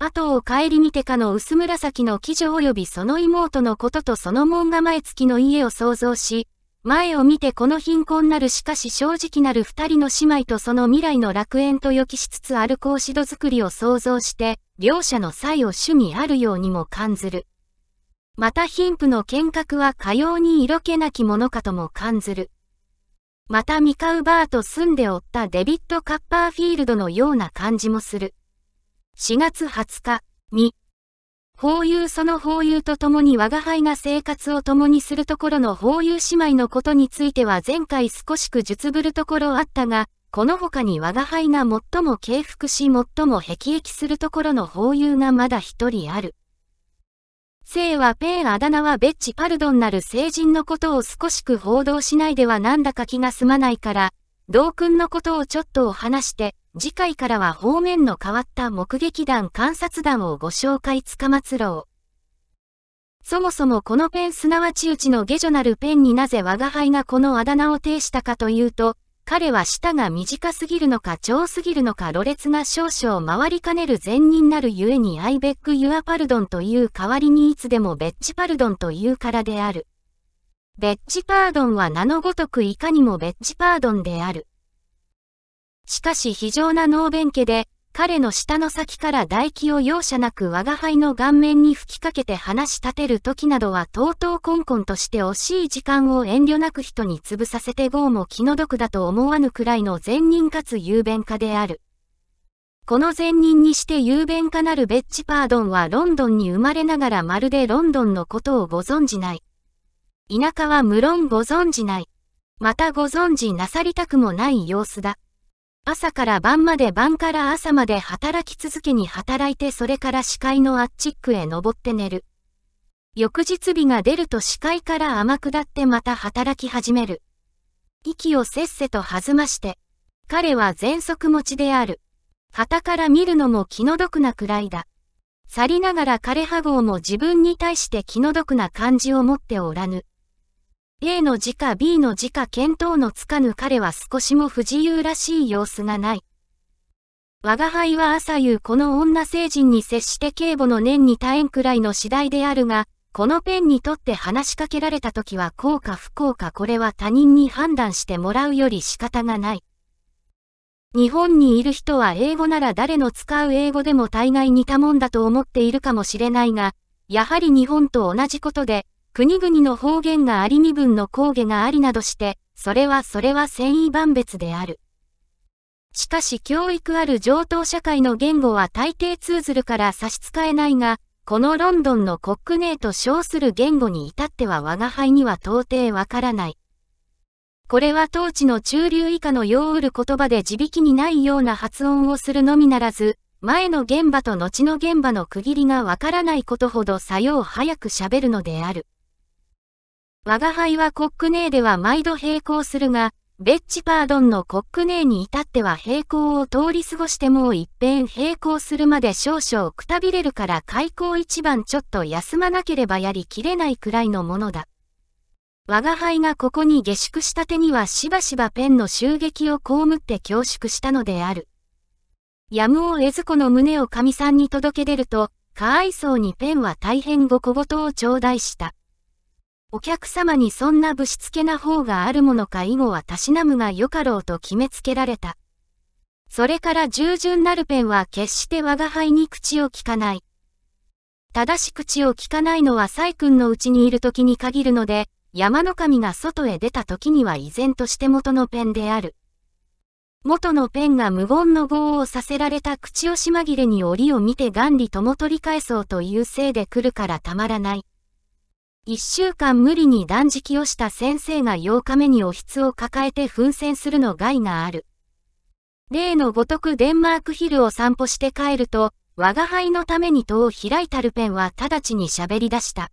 後を帰り見てかの薄紫の騎女及びその妹のこととその門構え付きの家を想像し、前を見てこの貧困なるしかし正直なる二人の姉妹とその未来の楽園と予期しつつアルコーシド作りを想像して、両者の才を趣味あるようにも感ずる。また貧富の見学はかように色気なきものかとも感ずる。またミカウバーと住んでおったデビッド・カッパーフィールドのような感じもする。4月20日、2。法友その法友と共に我が輩が生活を共にするところの法友姉妹のことについては前回少しく術ぶるところあったが、この他に我が輩が最も敬服し最も辟易するところの法友がまだ一人ある。聖はペンあだ名はベッチパルドンなる聖人のことを少しく報道しないではなんだか気が済まないから、同君のことをちょっとお話して、次回からは方面の変わった目撃談観察談をご紹介つかまつろう。そもそもこのペンすなわちうちの下女なるペンになぜ我が輩がこのあだ名を呈したかというと、彼は舌が短すぎるのか長すぎるのかろれつが少々回りかねる善人なるゆえにアイベック・ユア・パルドンという代わりにいつでもベッチ・パルドンというからである。ベッチ・パードンは名のごとくいかにもベッチ・パードンである。しかし非常な能弁家で、彼の舌の先から唾液を容赦なく我が輩の顔面に吹きかけて話し立てる時などはとうとうコンコンとして惜しい時間を遠慮なく人に潰させて業も気の毒だと思わぬくらいの善人かつ雄弁家である。この善人にして雄弁家なるベッチパードンはロンドンに生まれながらまるでロンドンのことをご存じない。田舎は無論ご存じない。またご存じなさりたくもない様子だ。朝から晩まで晩から朝まで働き続けに働いてそれから視界のアッチックへ登って寝る。翌日日が出ると視界から天下ってまた働き始める。息をせっせと弾まして、彼は全息持ちである。旗から見るのも気の毒なくらいだ。去りながら枯葉号も自分に対して気の毒な感じを持っておらぬ。A の字か B の字か見当のつかぬ彼は少しも不自由らしい様子がない。我が輩は朝夕この女成人に接して警母の年に耐えんくらいの次第であるが、このペンにとって話しかけられた時はこうか不幸かこれは他人に判断してもらうより仕方がない。日本にいる人は英語なら誰の使う英語でも大概似たもんだと思っているかもしれないが、やはり日本と同じことで、国々の方言があり身分の講義がありなどして、それはそれは繊維万別である。しかし教育ある上等社会の言語は大抵通ずるから差し支えないが、このロンドンのコックネーと称する言語に至っては我が輩には到底わからない。これは当地の中流以下のよううる言葉で地引きにないような発音をするのみならず、前の現場と後の現場の区切りがわからないことほどさよう早く喋るのである。我が輩はコックネーでは毎度並行するが、ベッチパードンのコックネーに至っては並行を通り過ごしてもう一遍並行するまで少々くたびれるから開口一番ちょっと休まなければやりきれないくらいのものだ。我が輩がここに下宿した手にはしばしばペンの襲撃を被って恐縮したのである。やむを得ずこの胸を神さんに届け出ると、かわいそうにペンは大変ご小言を頂戴した。お客様にそんなぶしつけな方があるものか以後はたしなむがよかろうと決めつけられた。それから従順なるペンは決して我が輩に口を聞かない。正し口を聞かないのは細君のうちにいる時に限るので、山の神が外へ出た時には依然として元のペンである。元のペンが無言の業をさせられた口をしまぎれに折を見て眼里とも取り返そうというせいで来るからたまらない。一週間無理に断食をした先生が8日目におひつを抱えて奮戦するの害がある。例のごとくデンマークヒルを散歩して帰ると、我が輩のために戸を開いたルペンは直ちに喋り出した。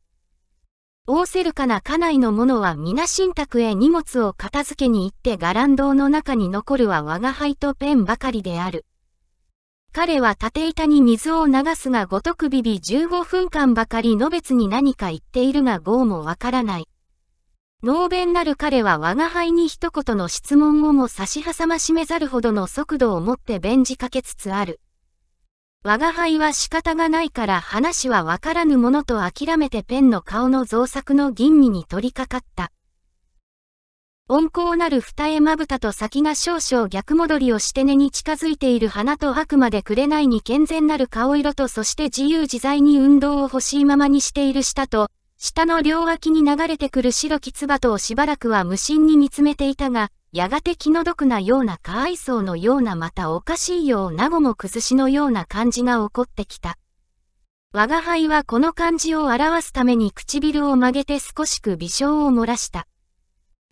大せるかな家内の者は皆新宅へ荷物を片付けに行って伽藍堂の中に残るは我が輩とペンばかりである。彼は縦板に水を流すがごとくビビ15分間ばかりの別に何か言っているがゴーもわからない。能弁なる彼は我が輩に一言の質問をも差し挟ましめざるほどの速度を持って弁じかけつつある。我が輩は仕方がないから話はわからぬものと諦めてペンの顔の造作の吟味に取り掛かった。温厚なる二重まぶたと先が少々逆戻りをして根に近づいている花とあくまで紅に健全なる顔色とそして自由自在に運動を欲しいままにしている舌と、下の両脇に流れてくる白き唾をしばらくは無心に見つめていたが、やがて気の毒なようなかそ想のようなまたおかしいようなごも崩しのような感じが起こってきた。我が輩はこの感じを表すために唇を曲げて少しく微笑を漏らした。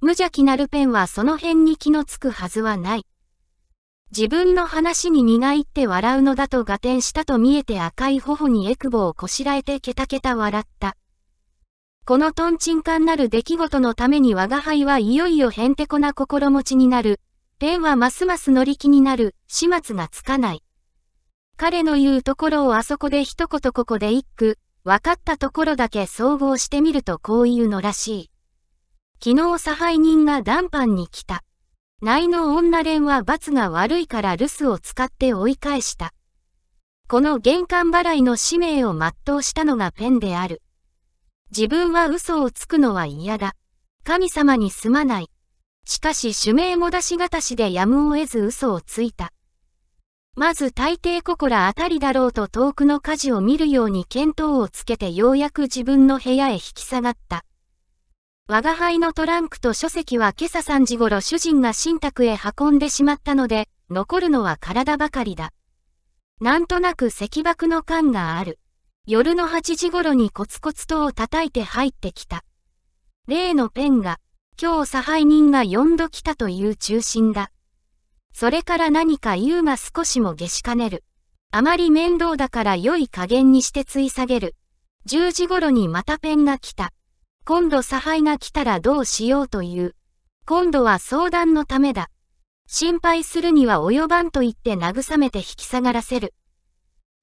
無邪気なルペンはその辺に気のつくはずはない。自分の話に磨いって笑うのだと合点したと見えて赤い頬にエクボをこしらえてケタケタ笑った。このトンチンカンなる出来事のために我が輩はいよいよへんてこな心持ちになる。ペンはますます乗り気になる、始末がつかない。彼の言うところをあそこで一言ここで一句、分かったところだけ総合してみるとこういうのらしい。昨日差配人が談判に来た。内の女連は罰が悪いから留守を使って追い返した。この玄関払いの使命を全うしたのがペンである。自分は嘘をつくのは嫌だ。神様にすまない。しかし主名も出しがたしでやむを得ず嘘をついた。まず大抵ここらたりだろうと遠くの火事を見るように見当をつけてようやく自分の部屋へ引き下がった。我が輩のトランクと書籍は今朝3時頃主人が新宅へ運んでしまったので、残るのは体ばかりだ。なんとなく石爆の感がある。夜の8時頃にコツコツとを叩いて入ってきた。例のペンが、今日差配人が4度来たという中心だ。それから何か言うが少しも下しかねる。あまり面倒だから良い加減にしてつい下げる。10時頃にまたペンが来た。今度差配が来たらどうしようという。今度は相談のためだ。心配するには及ばんと言って慰めて引き下がらせる。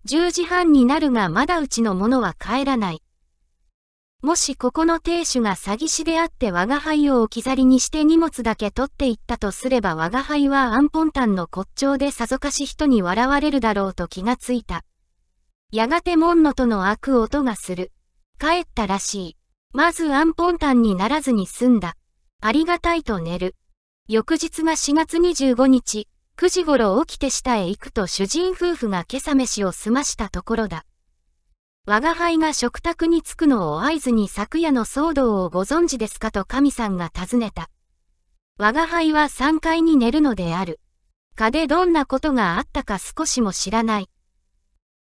10時半になるがまだうちの者は帰らない。もしここの亭主が詐欺師であって我が輩を置き去りにして荷物だけ取っていったとすれば我が輩はアンポンタンの骨頂でさぞかし人に笑われるだろうと気がついた。やがて門のとの開く音がする。帰ったらしい。まずアンポンタンにならずに済んだ。ありがたいと寝る。翌日が4月25日、9時頃起きて下へ行くと主人夫婦が今朝飯を済ましたところだ。我が輩が食卓に着くのを合図に昨夜の騒動をご存知ですかと神さんが尋ねた。我が輩は3階に寝るのである。かでどんなことがあったか少しも知らない。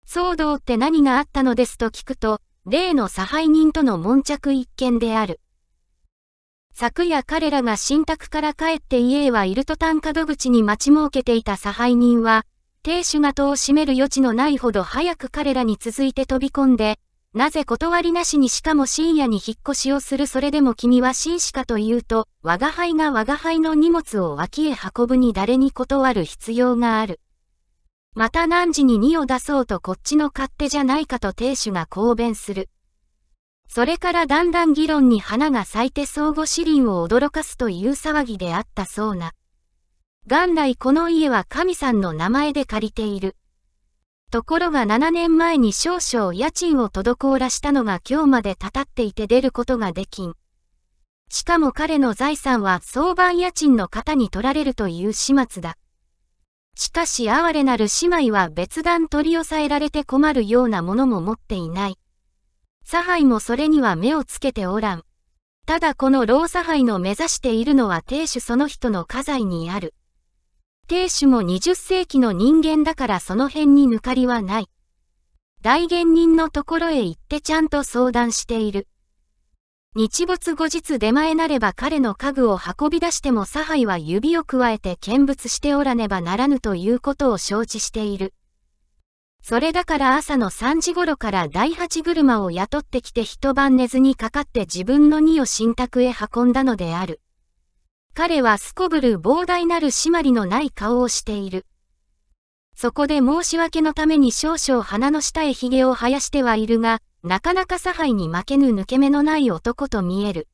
騒動って何があったのですと聞くと、例の差配人との悶着一件である。昨夜彼らが新宅から帰って家へはいるタン角口に待ち設けていた差配人は、亭主が戸を閉める余地のないほど早く彼らに続いて飛び込んで、なぜ断りなしにしかも深夜に引っ越しをするそれでも君は紳士かというと、我が輩が我が輩の荷物を脇へ運ぶに誰に断る必要がある。また何時に2を出そうとこっちの勝手じゃないかと亭主が抗弁する。それからだんだん議論に花が咲いて相互死輪を驚かすという騒ぎであったそうな。元来この家は神さんの名前で借りている。ところが7年前に少々家賃を滞らしたのが今日までたたっていて出ることができん。しかも彼の財産は相番家賃の方に取られるという始末だ。しかし哀れなる姉妹は別段取り押さえられて困るようなものも持っていない。差配もそれには目をつけておらん。ただこの老差配の目指しているのは亭主その人の家財にある。亭主も20世紀の人間だからその辺に抜かりはない。大言人のところへ行ってちゃんと相談している。日没後日出前なれば彼の家具を運び出しても差配は指をくわえて見物しておらねばならぬということを承知している。それだから朝の3時頃から第8車を雇ってきて一晩寝ずにかかって自分の荷を新宅へ運んだのである。彼はすこぶる膨大なる締まりのない顔をしている。そこで申し訳のために少々鼻の下へ髭を生やしてはいるが、なかなか差配に負けぬ抜け目のない男と見える。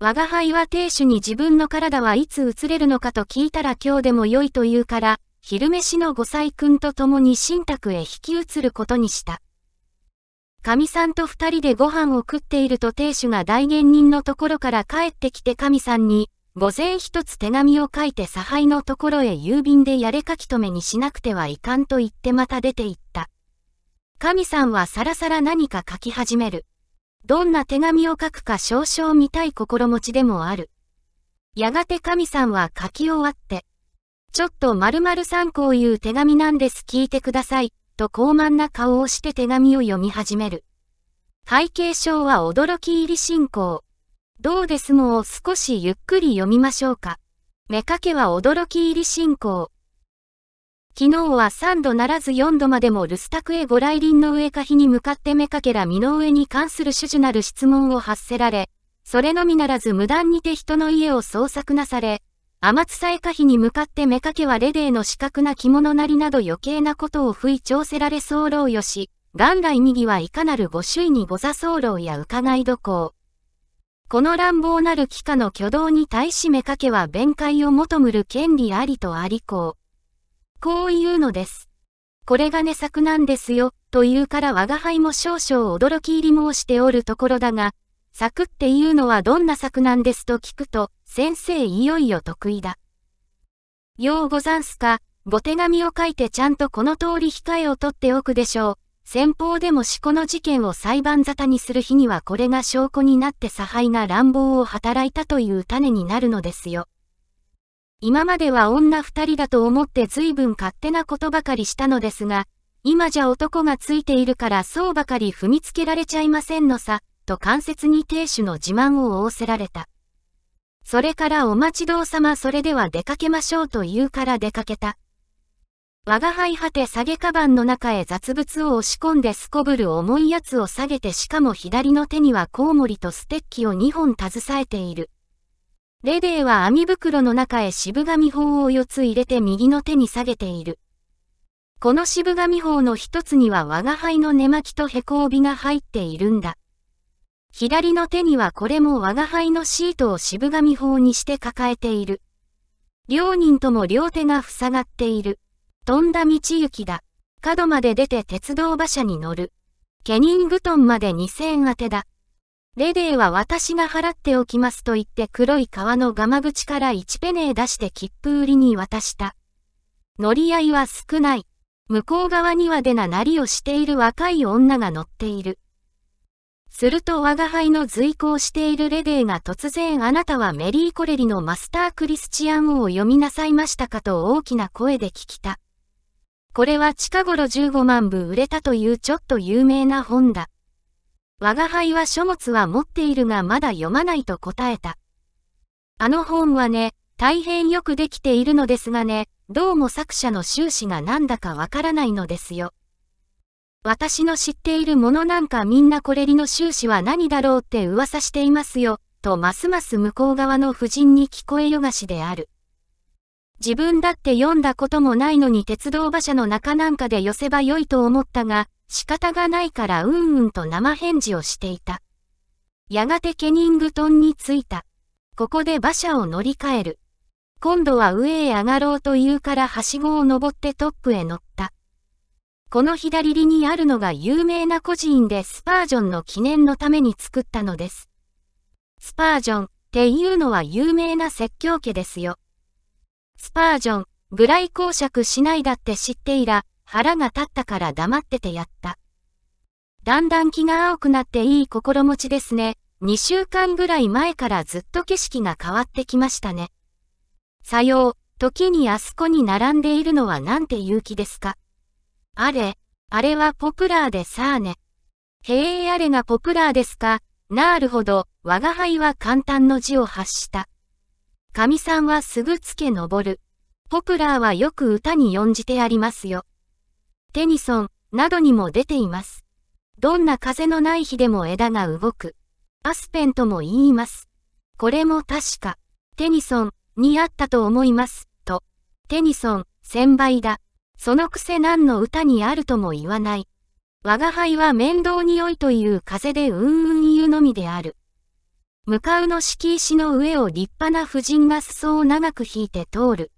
我が輩は亭主に自分の体はいつ移れるのかと聞いたら今日でも良いと言うから、昼飯の五歳くんと共に新宅へ引き移ることにした。神さんと二人でご飯を食っていると亭主が大芸人のところから帰ってきて神さんに、午前一つ手紙を書いて差配のところへ郵便でやれ書き留めにしなくてはいかんと言ってまた出て行った。神さんはさらさら何か書き始める。どんな手紙を書くか少々見たい心持ちでもある。やがて神さんは書き終わって、ちょっと〇〇さんこういう手紙なんです聞いてください、と高慢な顔をして手紙を読み始める。背景書は驚き入り進行。どうですもう少しゆっくり読みましょうか。目かけは驚き入り進行。昨日は3度ならず4度までも留守宅へご来臨の上下日に向かって目かけら身の上に関する種々なる質問を発せられ、それのみならず無断にて人の家を捜索なされ、天津さえ可否に向かって目かけはレデーの四角な着物なりなど余計なことを吹い調せられ候よし、元来右はいかなるご周囲にご座候や伺いどこう。この乱暴なる帰化の挙動に対し目かけは弁解を求むる権利ありとありこう。こう言うのです。これがね作なんですよ、と言うから我が輩も少々驚き入り申しておるところだが、作っていうのはどんな作なんですと聞くと、先生いよいよ得意だ。ようござんすか、ご手紙を書いてちゃんとこの通り控えを取っておくでしょう。先方でもしこの事件を裁判沙汰にする日にはこれが証拠になって差配が乱暴を働いたという種になるのですよ。今までは女二人だと思って随分勝手なことばかりしたのですが、今じゃ男がついているからそうばかり踏みつけられちゃいませんのさ、と関節に亭主の自慢を仰せられた。それからお待ちどうさまそれでは出かけましょうと言うから出かけた。我が輩果て下げカバンの中へ雑物を押し込んですこぶる重いやつを下げてしかも左の手にはコウモリとステッキを2本携えている。レデーは網袋の中へ渋紙法を4つ入れて右の手に下げている。この渋紙法の一つには我が輩の寝巻きとへこ帯が入っているんだ。左の手にはこれも我が輩のシートを渋紙法にして抱えている。両人とも両手が塞がっている。飛んだ道行きだ。角まで出て鉄道馬車に乗る。ケニングトンまで2000当てだ。レデーは私が払っておきますと言って黒い革のガマ口から1ペネー出して切符売りに渡した。乗り合いは少ない。向こう側にはでななりをしている若い女が乗っている。すると我が輩の随行しているレデーが突然あなたはメリーコレリのマスタークリスチアン王を読みなさいましたかと大きな声で聞きた。これは近頃15万部売れたというちょっと有名な本だ。我が輩は書物は持っているがまだ読まないと答えた。あの本はね、大変よくできているのですがね、どうも作者の収支がなんだかわからないのですよ。私の知っているものなんかみんなこれりの終始は何だろうって噂していますよ、とますます向こう側の夫人に聞こえよがしである。自分だって読んだこともないのに鉄道馬車の中なんかで寄せばよいと思ったが、仕方がないからうんうんと生返事をしていた。やがてケニングトンに着いた。ここで馬車を乗り換える。今度は上へ上がろうと言うからはしごを登ってトップへ乗った。この左利にあるのが有名な孤児院でスパージョンの記念のために作ったのです。スパージョンっていうのは有名な説教家ですよ。スパージョン、ぐらい公爵しないだって知っていら、腹が立ったから黙っててやった。だんだん気が青くなっていい心持ちですね。2週間ぐらい前からずっと景色が変わってきましたね。さよう、時にあそこに並んでいるのはなんて勇気ですか。あれ、あれはポプラーでさあね。へえあれがポプラーですか。なるほど、我が輩は簡単の字を発した。神さんはすぐつけ登る。ポプラーはよく歌に読んじてありますよ。テニソンなどにも出ています。どんな風のない日でも枝が動く。アスペンとも言います。これも確か、テニソンにあったと思います、と。テニソン、千倍だ。そのくせ何の歌にあるとも言わない。我が輩は面倒に良いという風でうんうん言うのみである。向かうの敷石の上を立派な婦人が裾を長く引いて通る。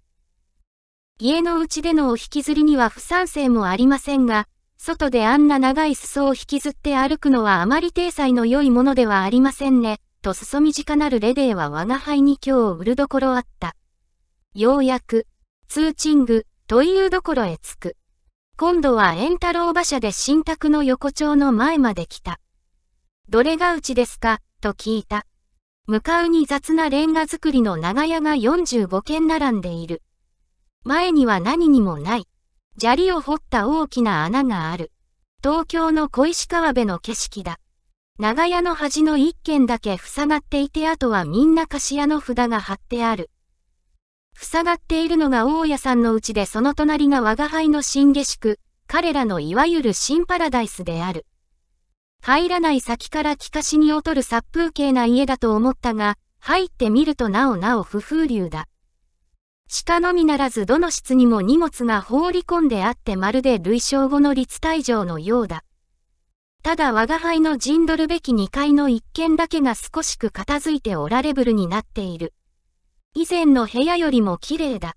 家の内でのお引きずりには不賛成もありませんが、外であんな長い裾を引きずって歩くのはあまり体裁の良いものではありませんね、と裾短なるレデーは我が輩に今日を売るどころあった。ようやく、ツーチング、というところへ着く。今度は円太郎馬車で新宅の横丁の前まで来た。どれがうちですかと聞いた。向かうに雑なレンガ造りの長屋が45軒並んでいる。前には何にもない。砂利を掘った大きな穴がある。東京の小石川辺の景色だ。長屋の端の一軒だけ塞がっていてあとはみんな菓子屋の札が貼ってある。塞がっているのが大家さんのうちでその隣が我が輩の新下宿、彼らのいわゆる新パラダイスである。入らない先から気かしに劣る殺風景な家だと思ったが、入ってみるとなおなお不風流だ。鹿のみならずどの室にも荷物が放り込んであってまるで類称後の立体状のようだ。ただ我が輩の陣取るべき2階の一軒だけが少しく片付いておられブルになっている。以前の部屋よりも綺麗だ。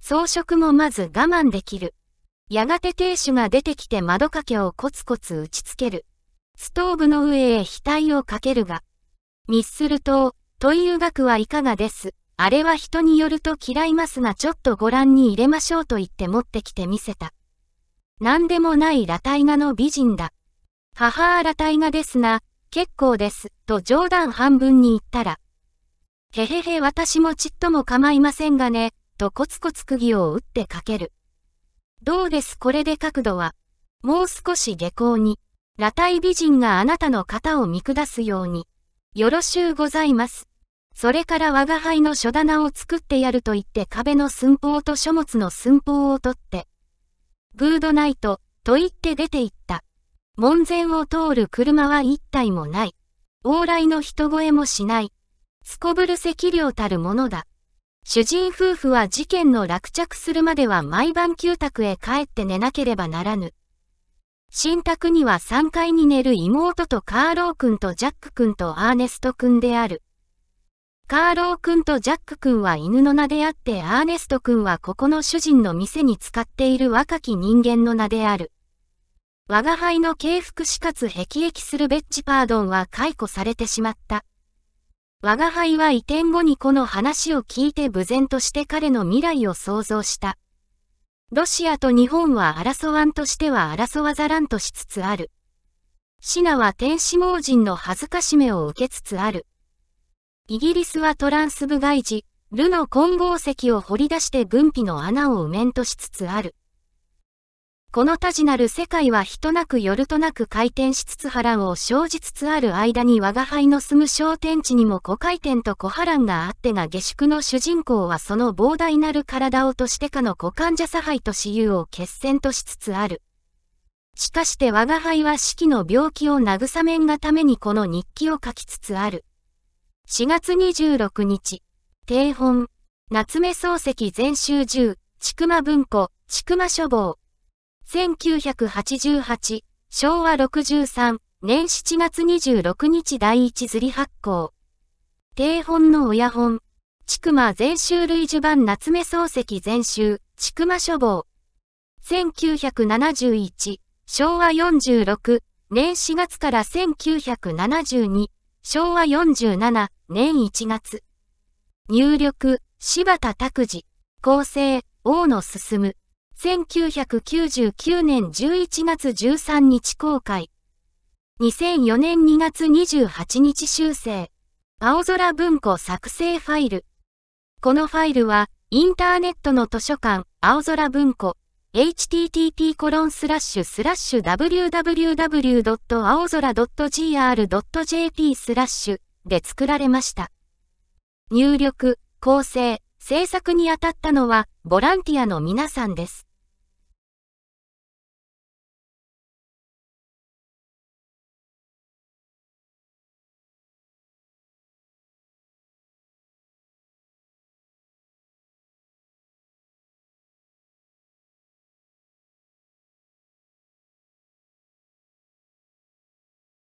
装飾もまず我慢できる。やがて亭主が出てきて窓掛けをコツコツ打ちつける。ストーブの上へ額をかけるが。密すると、という額はいかがです。あれは人によると嫌いますがちょっとご覧に入れましょうと言って持ってきて見せた。何でもないラタイガの美人だ。母はラタイガですが、結構です、と冗談半分に言ったら。へへへ私もちっとも構いませんがね、とコツコツ釘を打ってかける。どうですこれで角度は。もう少し下校に。裸体美人があなたの型を見下すように。よろしゅうございます。それから我が輩の書棚を作ってやると言って壁の寸法と書物の寸法を取って、グードナイト、と言って出て行った。門前を通る車は一体もない。往来の人声もしない。すこぶる赤量たるものだ。主人夫婦は事件の落着するまでは毎晩旧宅へ帰って寝なければならぬ。新宅には3階に寝る妹とカーロー君とジャック君とアーネスト君である。カーロー君とジャック君は犬の名であってアーネスト君はここの主人の店に使っている若き人間の名である。我が輩の敬服しかつ辟易するベッジパードンは解雇されてしまった。我が輩は移転後にこの話を聞いて無然として彼の未来を想像した。ロシアと日本は争わんとしては争わざらんとしつつある。シナは天使盲人の恥ずかしめを受けつつある。イギリスはトランス部外事、ルの混合石を掘り出して軍費の穴を埋めんとしつつある。この多事なる世界は人なく夜となく回転しつつ波乱を生じつつある間に我が輩の住む商店地にも小回転と小波乱があってが下宿の主人公はその膨大なる体をとしてかの股患者差配と私有を決戦としつつある。しかして我が輩は四季の病気を慰めんがためにこの日記を書きつつある。4月26日、定本、夏目漱石全集10、ちくま文庫、ちくま書房。1988、昭和63年7月26日第一釣り発行。定本の親本、ちくま全集類序版夏目漱石全集、ちくま書房。1971、昭和46年4月から1972、昭和47年1月。入力、柴田拓司。構成、大野進。1999年11月13日公開。2004年2月28日修正。青空文庫作成ファイル。このファイルは、インターネットの図書館、青空文庫、http コロンスラッシュスラッシュ www.aozora.gr.jp スラッシュで作られました。入力、構成、制作に当たったのはボランティアの皆さんです。